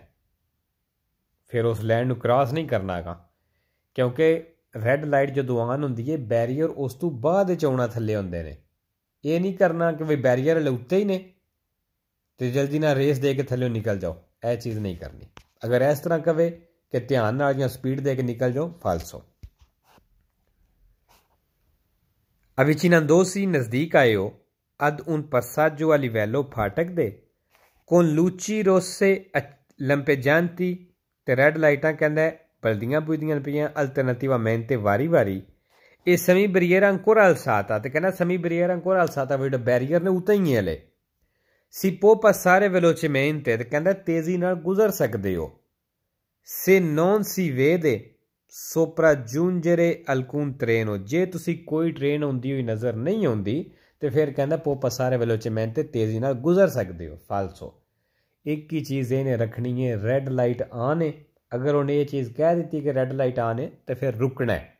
A: ਫਿਰ ਉਸ ਲੈਂਡ ਨੂੰ ਕ੍ਰਾਸ ਨਹੀਂ ਕਰਨਾਗਾ ਕਿਉਂਕਿ ਰੈੱਡ ਲਾਈਟ ਜਦੋਂ ਆਨ ਹੁੰਦੀ ਏ ਬੈਰੀਅਰ ਉਸ ਤੋਂ ਬਾਅਦ ਚ ਆਉਣਾ ਥੱਲੇ ਹੁੰਦੇ ਨੇ ਇਹ ਨਹੀਂ ਕਰਨਾ ਕਿ ਵੀ ਬੈਰੀਅਰ ਲੈ ਉੱਤੇ ਹੀ ਨੇ ਤੇ ਜਲਦੀ ਨਾਲ ਰੇਸ ਦੇ ਕੇ ਥੱਲੇ ਨਿਕਲ ਜਾਓ ਇਹ ਚੀਜ਼ ਨਹੀਂ ਕਰਨੀ ਅਗਰ ਇਸ ਤਰ੍ਹਾਂ ਕਵੇ ਕਿ ਧਿਆਨ ਨਾਲ ਜਾਂ ਸਪੀਡ ਦੇ ਕੇ ਨਿਕਲ ਜਾਓ ਫਾਲਸੋ ਹੋ ਦੋਸੀ ਨਜ਼ਦੀਕ ਆਇਓ ਅਦ ਉਨ ਪਸਾਜੋ ਵਾਲੀ ਵੈਲੋ ਫਾਟਕ ਦੇ ਕੋਨ ਲੂਚੀ ਰੋਸੇ ਲੰਪੇ ਜਾਂਤੀ ਤੇ ਰੈਡ ਲਾਈਟਾਂ ਕਹਿੰਦਾ ਬਲਦੀਆਂ ਬੁਝਦੀਆਂ ਪਈਆਂ ਅਲਟਰਨੇਟਿਵਾ ਮੈਂ ਤੇ ਵਾਰੀ-ਵਾਰੀ ਇਹ ਸਮੀ ਬਰੀਅਰ ਅੰਕੁਰ ਅਲਸਾਤਾ ਤੇ ਕਹਿੰਦਾ ਸਮੀ ਬਰੀਅਰ ਅੰਕੁਰ ਅਲਸਾਤਾ ਵੀ ਬੈਰੀਅਰ ਨੇ ਉਤਾ ਹੀ ਹਲੇ ਸਿਪੋ ਪਸਾਰੇ ਵੇਲੋਚਮੇਨ ਤੇ ਕਹਿੰਦਾ ਤੇਜ਼ੀ ਨਾਲ ਗੁਜ਼ਰ ਸਕਦੇ ਹੋ ਸੇ ਨੌਨ ਸੀ ਵੇ ਦੇ ਸੋਪਰਾ ਜੁੰਜਰੇ ਅਲਕੂਨ ਟ੍ਰੇਨ ਹੋ ਜੇ ਤੁਸੀਂ ਕੋਈ ਟ੍ਰੇਨ ਹੁੰਦੀ ਹੋਈ ਨਜ਼ਰ ਨਹੀਂ ਆਉਂਦੀ ਤੇ ਫਿਰ ਕਹਿੰਦਾ ਪੋਪਾ ਸਾਰੇ ਵੇਲੋਚਮੇਨ ਤੇ ਤੇਜ਼ੀ ਨਾਲ ਗੁਜ਼ਰ ਸਕਦੇ ਹੋ ਫਾਲਸੋ ਇੱਕ ਹੀ ਚੀਜ਼ ਇਹਨੇ ਰੱਖਣੀ ਹੈ ਰੈੱਡ ਲਾਈਟ ਆਨ ਹੈ ਅਗਰ ਉਹਨੇ ਇਹ ਚੀਜ਼ ਕਹਿ ਦਿੱਤੀ ਕਿ ਰੈੱਡ ਲਾਈਟ ਆਨ ਹੈ ਤੇ ਫਿਰ ਰੁਕਣਾ ਹੈ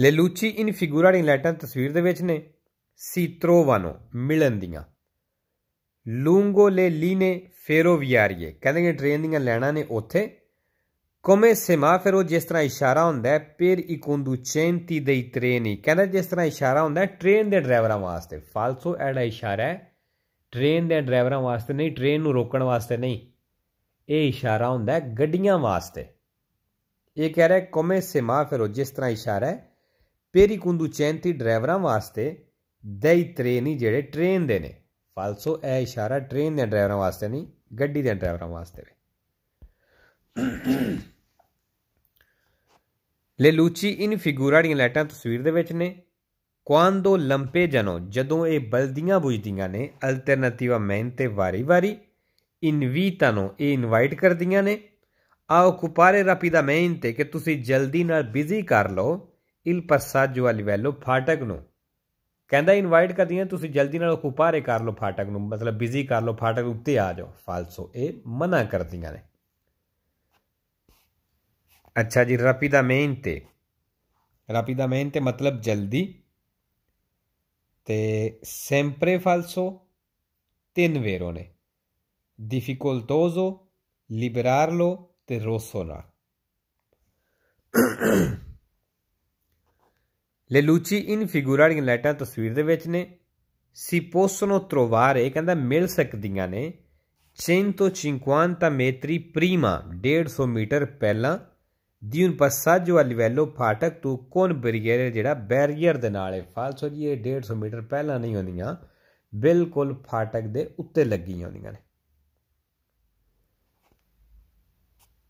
A: ਲੇਲੂਚੀ ਇਨ ਫਿਗੂਰਾ ਇਨ ਲੈਟਨ ਤਸਵੀਰ ਦੇ ਵਿੱਚ ਨੇ ਸੀ ਤਰੋਵਾਨੋ ਮਿਲਣ ਦੀਆਂ ਲੂੰਗੋ ਲੇ ਲੀਨੇ ਫੇਰੋ ਵਿਆਰੀਏ ਕਹਿੰਦੇ ਨੇ ਟ੍ਰੇਨ ਦੀਆਂ ਲੈਣਾ ਨੇ ਉੱਥੇ ਕੋਮੇ ਸਿਮਾ ਫੇਰੋ ਜਿਸ ਤਰ੍ਹਾਂ ਇਸ਼ਾਰਾ ਹੁੰਦਾ ਹੈ ਪੇਰ ਇਕੁੰਦੂ ਚੈਂਤੀ ਦੇ ਟ੍ਰੇਨ ਹੀ ਕਹਿੰਦਾ ਜਿਸ ਤਰ੍ਹਾਂ ਇਸ਼ਾਰਾ ਹੁੰਦਾ ਹੈ ਟ੍ਰੇਨ ਦੇ ਡਰਾਈਵਰਾਂ ਵਾਸਤੇ ਫਾਲਸੋ ਐਡਾ ਇਸ਼ਾਰਾ ਹੈ ਟ੍ਰੇਨ ਦੇ ਡਰਾਈਵਰਾਂ ਵਾਸਤੇ ਨਹੀਂ ਟ੍ਰੇਨ ਨੂੰ ਰੋਕਣ ਵਾਸਤੇ ਨਹੀਂ ਇਹ ਇਸ਼ਾਰਾ ਹੁੰਦਾ ਹੈ ਗੱਡੀਆਂ ਵਾਸਤੇ ਇਹ ਕਹਿ ਰਿਹਾ ਕੋਮੇ ਸਿਮਾ ਫੇਰੋ ਜਿਸ ਤਰ੍ਹਾਂ ਇਸ਼ਾਰਾ ਹੈ ਚੈਂਤੀ ਡਰਾਈਵਰਾਂ ਵਾਸਤੇ ਦਈ ਤ੍ਰੇਨੀ ਜਿਹੜੇ ਟ੍ਰੇਨ ਦੇ ਨੇ ਫਾਲਸੋ ਇਹ ਇਸ਼ਾਰਾ ਟ੍ਰੇਨ ਦੇ ਡਰਾਈਵਰਾਂ ਵਾਸਤੇ ਨਹੀਂ ਗੱਡੀ ਦੇ ਡਰਾਈਵਰਾਂ ਵਾਸਤੇ ਵੀ ਵੇ ਲੂਚੀ ਇਨ ਫਿਗੂਰਾ ਦੀਆਂ ਲਾਈਟਾਂ ਤਸਵੀਰ ਦੇ ਵਿੱਚ ਨੇ ਕੁਆਂਦੋ ਲੰਪੇ ਜਨੋ ਜਦੋਂ ਇਹ ਬਲਦੀਆਂ ਬੁਝਦੀਆਂ ਨੇ ਅਲਟਰਨੇਟਿਵਾ ਤੇ ਵਾਰੀ-ਵਾਰੀ ਇਨਵੀਟਾਂ ਨੂੰ ਇਹ ਇਨਵਾਈਟ ਕਰਦੀਆਂ ਨੇ ਆਓ ਕੁਪਾਰੇ ਰਾਪੀਦਾ ਤੇ ਕਿ ਤੁਸੀਂ ਜਲਦੀ ਨਾਲ ਬਿਜ਼ੀ ਕਰ ਲਓ ਇਲ ਪ੍ਰਸਾਦ ਪਰਸਾਜੋ ਵਾਲੀਵੈਲੋ ਫਾਟਕ ਨੂੰ ਕਹਿੰਦਾ ਇਨਵਾਈਟ ਕਰਦੀਆਂ ਤੁਸੀਂ ਜਲਦੀ ਨਾਲ ਖੁਪਾਰੇ ਕਰ ਲਓ ਫਾਟਕ ਨੂੰ ਮਤਲਬ ਬਿਜ਼ੀ ਕਰ ਲਓ ਫਾਟਕ ਉੱਤੇ ਆ ਜਾਓ ਫਾਲਸੋ ਇਹ ਮਨਾ ਕਰਦੀਆਂ ਨੇ ਅੱਛਾ ਜੀ ਮੇਨ ਤੇ ਮੇਨ ਤੇ ਮਤਲਬ ਜਲਦੀ ਤੇ ਸੈਂਪਰੇ ਫਾਲਸੋ ਤਿੰਨ ਵੇਰੋ ਨੇ ਡਿਫਿਕਲਟੋਜ਼ੋ ਲਿਬਰਾਰਲੋ ਤੇ ਰੋਸੋਨਾ ਲੇਲੂਚੀ ਇਨ ਫਿਗੂਰਾ ਵਾਲੀਆਂ ਲਾਈਟਾਂ ਤਸਵੀਰ ਦੇ ਵਿੱਚ ਨੇ ਸਿਪੋਸਨੋ ਪੋਸਨੋ ਤ੍ਰੋਵਾਰੇ ਕਹਿੰਦਾ ਮਿਲ ਸਕਦੀਆਂ ਨੇ 150 ਮੇਤਰੀ ਪ੍ਰੀਮਾ 150 ਮੀਟਰ ਪਹਿਲਾਂ ਦੀਨ ਉਨ ਪਸਾਜੋ ਵੈਲੋ ਫਾਟਕ ਤੋਂ ਕੋਨ ਬਰੀਅਰ ਜਿਹੜਾ ਬੈਰੀਅਰ ਦੇ ਨਾਲ ਹੈ ਫਾਲਸੋ ਜੀ ਇਹ 150 ਮੀਟਰ ਪਹਿਲਾਂ ਨਹੀਂ ਹੁੰਦੀਆਂ ਬਿਲਕੁਲ ਫਾਟਕ ਦੇ ਉੱਤੇ ਲੱਗੀਆਂ ਹੁੰਦੀਆਂ ਨੇ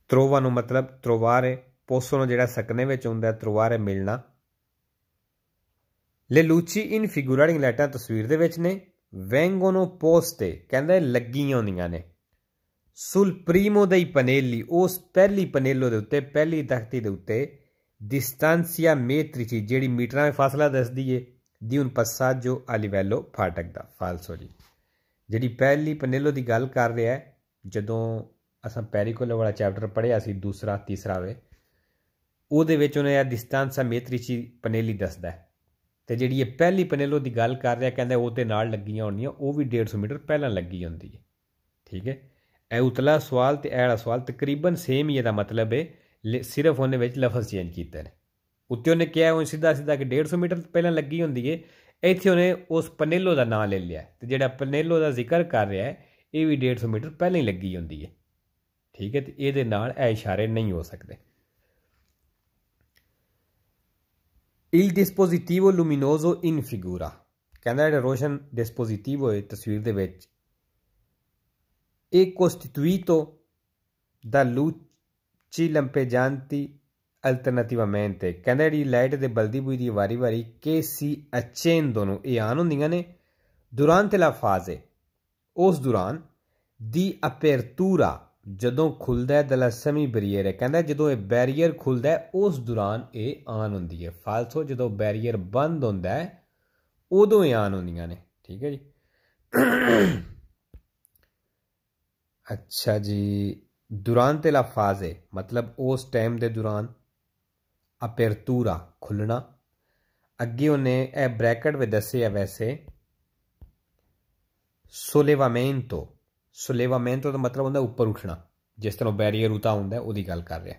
A: ਤਰੋਵਾ ਨੂੰ ਮਤਲਬ ਤਰਵਾਰ ਹੈ ਪੋਸੋ ਨੂੰ ਜਿਹੜਾ ਸਕਨੇ ਵਿੱਚ ਹੁੰਦਾ ਤਰਵਾਰ ਮਿਲਣਾ ਲੇਲੂਚੀ ਇਨ ਫਿਗੂਰਿੰਗ ਲੈਟਾਂ ਤਸਵੀਰ ਦੇ ਵਿੱਚ ਨੇ ਵੈਂਗੋਨੋ ਪੋਸ ਤੇ ਕਹਿੰਦਾ ਲੱਗੀਆਂ ਹੁੰਦੀਆਂ ਨੇ ਸੁਲ ਪ੍ਰੀਮੋ ਦੇ ਪਨੇਲੀ ਉਸ ਪਹਿਲੀ ਪਨੇਲੋ ਦੇ ਉੱਤੇ ਪਹਿਲੀ ਤਖਤੀ ਦੇ ਉੱਤੇ ਡਿਸਟੈਂਸੀਆ ਮੇਟ੍ਰਿਚੀ ਜਿਹੜੀ ਮੀਟਰਾਂ ਵਿੱਚ ਫਾਸਲਾ ਦੱਸਦੀ ਏ ਦੀ ਉਨ ਜੋ ਅਲੀਵੈਲੋ ਫਾਟਕ ਦਾ ਫਾਲਸੋ ਜੀ ਜਿਹੜੀ ਪਹਿਲੀ ਪਨੇਲੋ ਦੀ ਗੱਲ ਕਰ ਰਿਹਾ ਹੈ ਜਦੋਂ ਅਸਾਂ ਪੈਰੀਕੋਲ ਵਾਲਾ ਚੈਪਟਰ ਪੜ੍ਹਿਆ ਸੀ ਦੂਸਰਾ ਤੀਸਰਾ ਵੇ ਉਹਦੇ ਵਿੱਚ ਉਹਨੇ ਇਹ ਡਿਸਟੈਂਸੀਆ ਮੇਟ੍ਰਿਚੀ ਪਨੇਲੀ ਦੱਸਦਾ ਹੈ ਤੇ ਜਿਹੜੀ ਇਹ ਪਹਿਲੀ ਪਨੇਲੋ ਦੀ ਗੱਲ ਕਰ ਰਿਹਾ ਕਹਿੰਦਾ ਉਹ ਤੇ ਨਾਲ ਲੱਗੀਆਂ ਹੋਣੀਆਂ ਉਹ ਵੀ 150 ਮੀਟਰ ਪਹਿਲਾਂ ਲੱਗੀ ਹੁੰਦੀ ਹੈ ਠੀਕ ਹੈ ਇਹ ਉਤਲਾ ਸਵਾਲ ਤੇ ਇਹ ਵਾਲਾ ਸਵਾਲ ਤਕਰੀਬਨ ਸੇਮ ਹੀ ਇਹਦਾ ਮਤਲਬ ਹੈ ਸਿਰਫ ਉਹਨੇ ਵਿੱਚ ਲਫ਼ਜ਼ ਚੇਂਜ ਕੀਤੇ ਨੇ ਉੱਤੇ ਉਹਨੇ ਕਿਹਾ ਉਹ ਸਿੱਧਾ ਸਿੱਧਾ ਕਿ 150 ਮੀਟਰ ਪਹਿਲਾਂ ਲੱਗੀ ਹੁੰਦੀ ਹੈ ਇੱਥੇ ਉਹਨੇ ਉਸ ਪਨੇਲੋ ਦਾ ਨਾਮ ਲੈ ਲਿਆ ਤੇ ਜਿਹੜਾ ਪਨੇਲੋ ਦਾ ਜ਼ਿਕਰ ਕਰ ਰਿਹਾ ਹੈ ਇਹ ਵੀ 150 ਮੀਟਰ ਪਹਿਲਾਂ ਹੀ ਲੱਗੀ ਹੁੰਦੀ ਹੈ ਠੀਕ ਹੈ ਤੇ ਇਹਦੇ ਨਾਲ ਇਹ ਇਸ਼ਾਰੇ ਨਹੀਂ ਹੋ ਸਕਦੇ Il dispositivo luminoso in figura ਕਹਿੰਦਾ ਜਿਹੜਾ ਰੋਸ਼ਨ ਡਿਸਪੋਜ਼ਿਟਿਵ ਹੋਏ ਤਸਵੀਰ ਦੇ ਵਿੱਚ e costituito da luci lampeggianti alternativamente ਕਹਿੰਦਾ di ਲਾਈਟ di ਬਲਦੀ ਬੁਈ ਦੀ ਵਾਰੀ che si accendono e hanno ਹੁੰਦੀਆਂ ਨੇ durante la fase ਉਸ ਦੌਰਾਨ di apertura ਜਦੋਂ ਖੁੱਲਦਾ ਦਲਸਮੀ ਬੈਰੀਅਰ ਹੈ ਕਹਿੰਦਾ ਜਦੋਂ ਇਹ ਬੈਰੀਅਰ ਖੁੱਲਦਾ ਉਸ ਦੌਰਾਨ ਇਹ ਆਨ ਹੁੰਦੀ ਹੈ ਫਾਲਸੋ ਜਦੋਂ ਬੈਰੀਅਰ ਬੰਦ ਹੁੰਦਾ ਹੈ ਉਦੋਂ ਹੀ ਆਨ ਹੁੰਦੀਆਂ ਨੇ ਠੀਕ ਹੈ ਜੀ ਅੱਛਾ ਜੀ ਦੌਰਾਨ ਤੇ ਲਫਾਜ਼ ਹੈ ਮਤਲਬ ਉਸ ਟਾਈਮ ਦੇ ਦੌਰਾਨ ਅਪਰਤੂਰਾ ਖੁੱਲਣਾ ਅੱਗੇ ਉਹਨੇ ਇਹ ਬ੍ਰੈਕਟ ਵਿੱਚ ਦੱਸਿਆ ਵੈਸੇ ਸੋਲੇਵਾਮੈਂਟੋ ਸੁਲੇਵਾਮੈਨ ਤੋਂ ਦਾ ਮਤਲਬ ਹੁੰਦਾ ਉੱਪਰ ਉੱਠਣਾ ਜਿਸ ਤਰ੍ਹਾਂ ਬੈਰੀਅਰ ਉਤਾ ਹੁੰਦਾ ਉਹਦੀ ਗੱਲ ਕਰ ਰਿਹਾ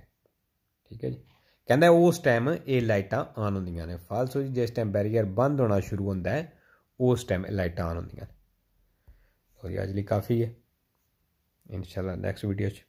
A: ਠੀਕ ਹੈ ਜੀ ਕਹਿੰਦਾ ਉਸ ਟਾਈਮ ਇਹ ਲਾਈਟਾਂ ਆਨ ਹੁੰਦੀਆਂ ਨੇ ਫਾਲਸੋ ਜੀ ਜਿਸ ਟਾਈਮ ਬੈਰੀਅਰ ਬੰਦ ਹੋਣਾ ਸ਼ੁਰੂ ਹੁੰਦਾ ਹੈ ਉਸ ਟਾਈਮ ਇਹ ਲਾਈਟਾਂ ਆਨ ਹੁੰਦੀਆਂ ਨੇ ਔਰ ਅੱਜ ਲਈ ਕਾਫੀ ਹੈ ਇਨਸ਼ਾਅੱਲਾ ਨੈਕਸਟ ਵੀਡੀਓ 'ਚ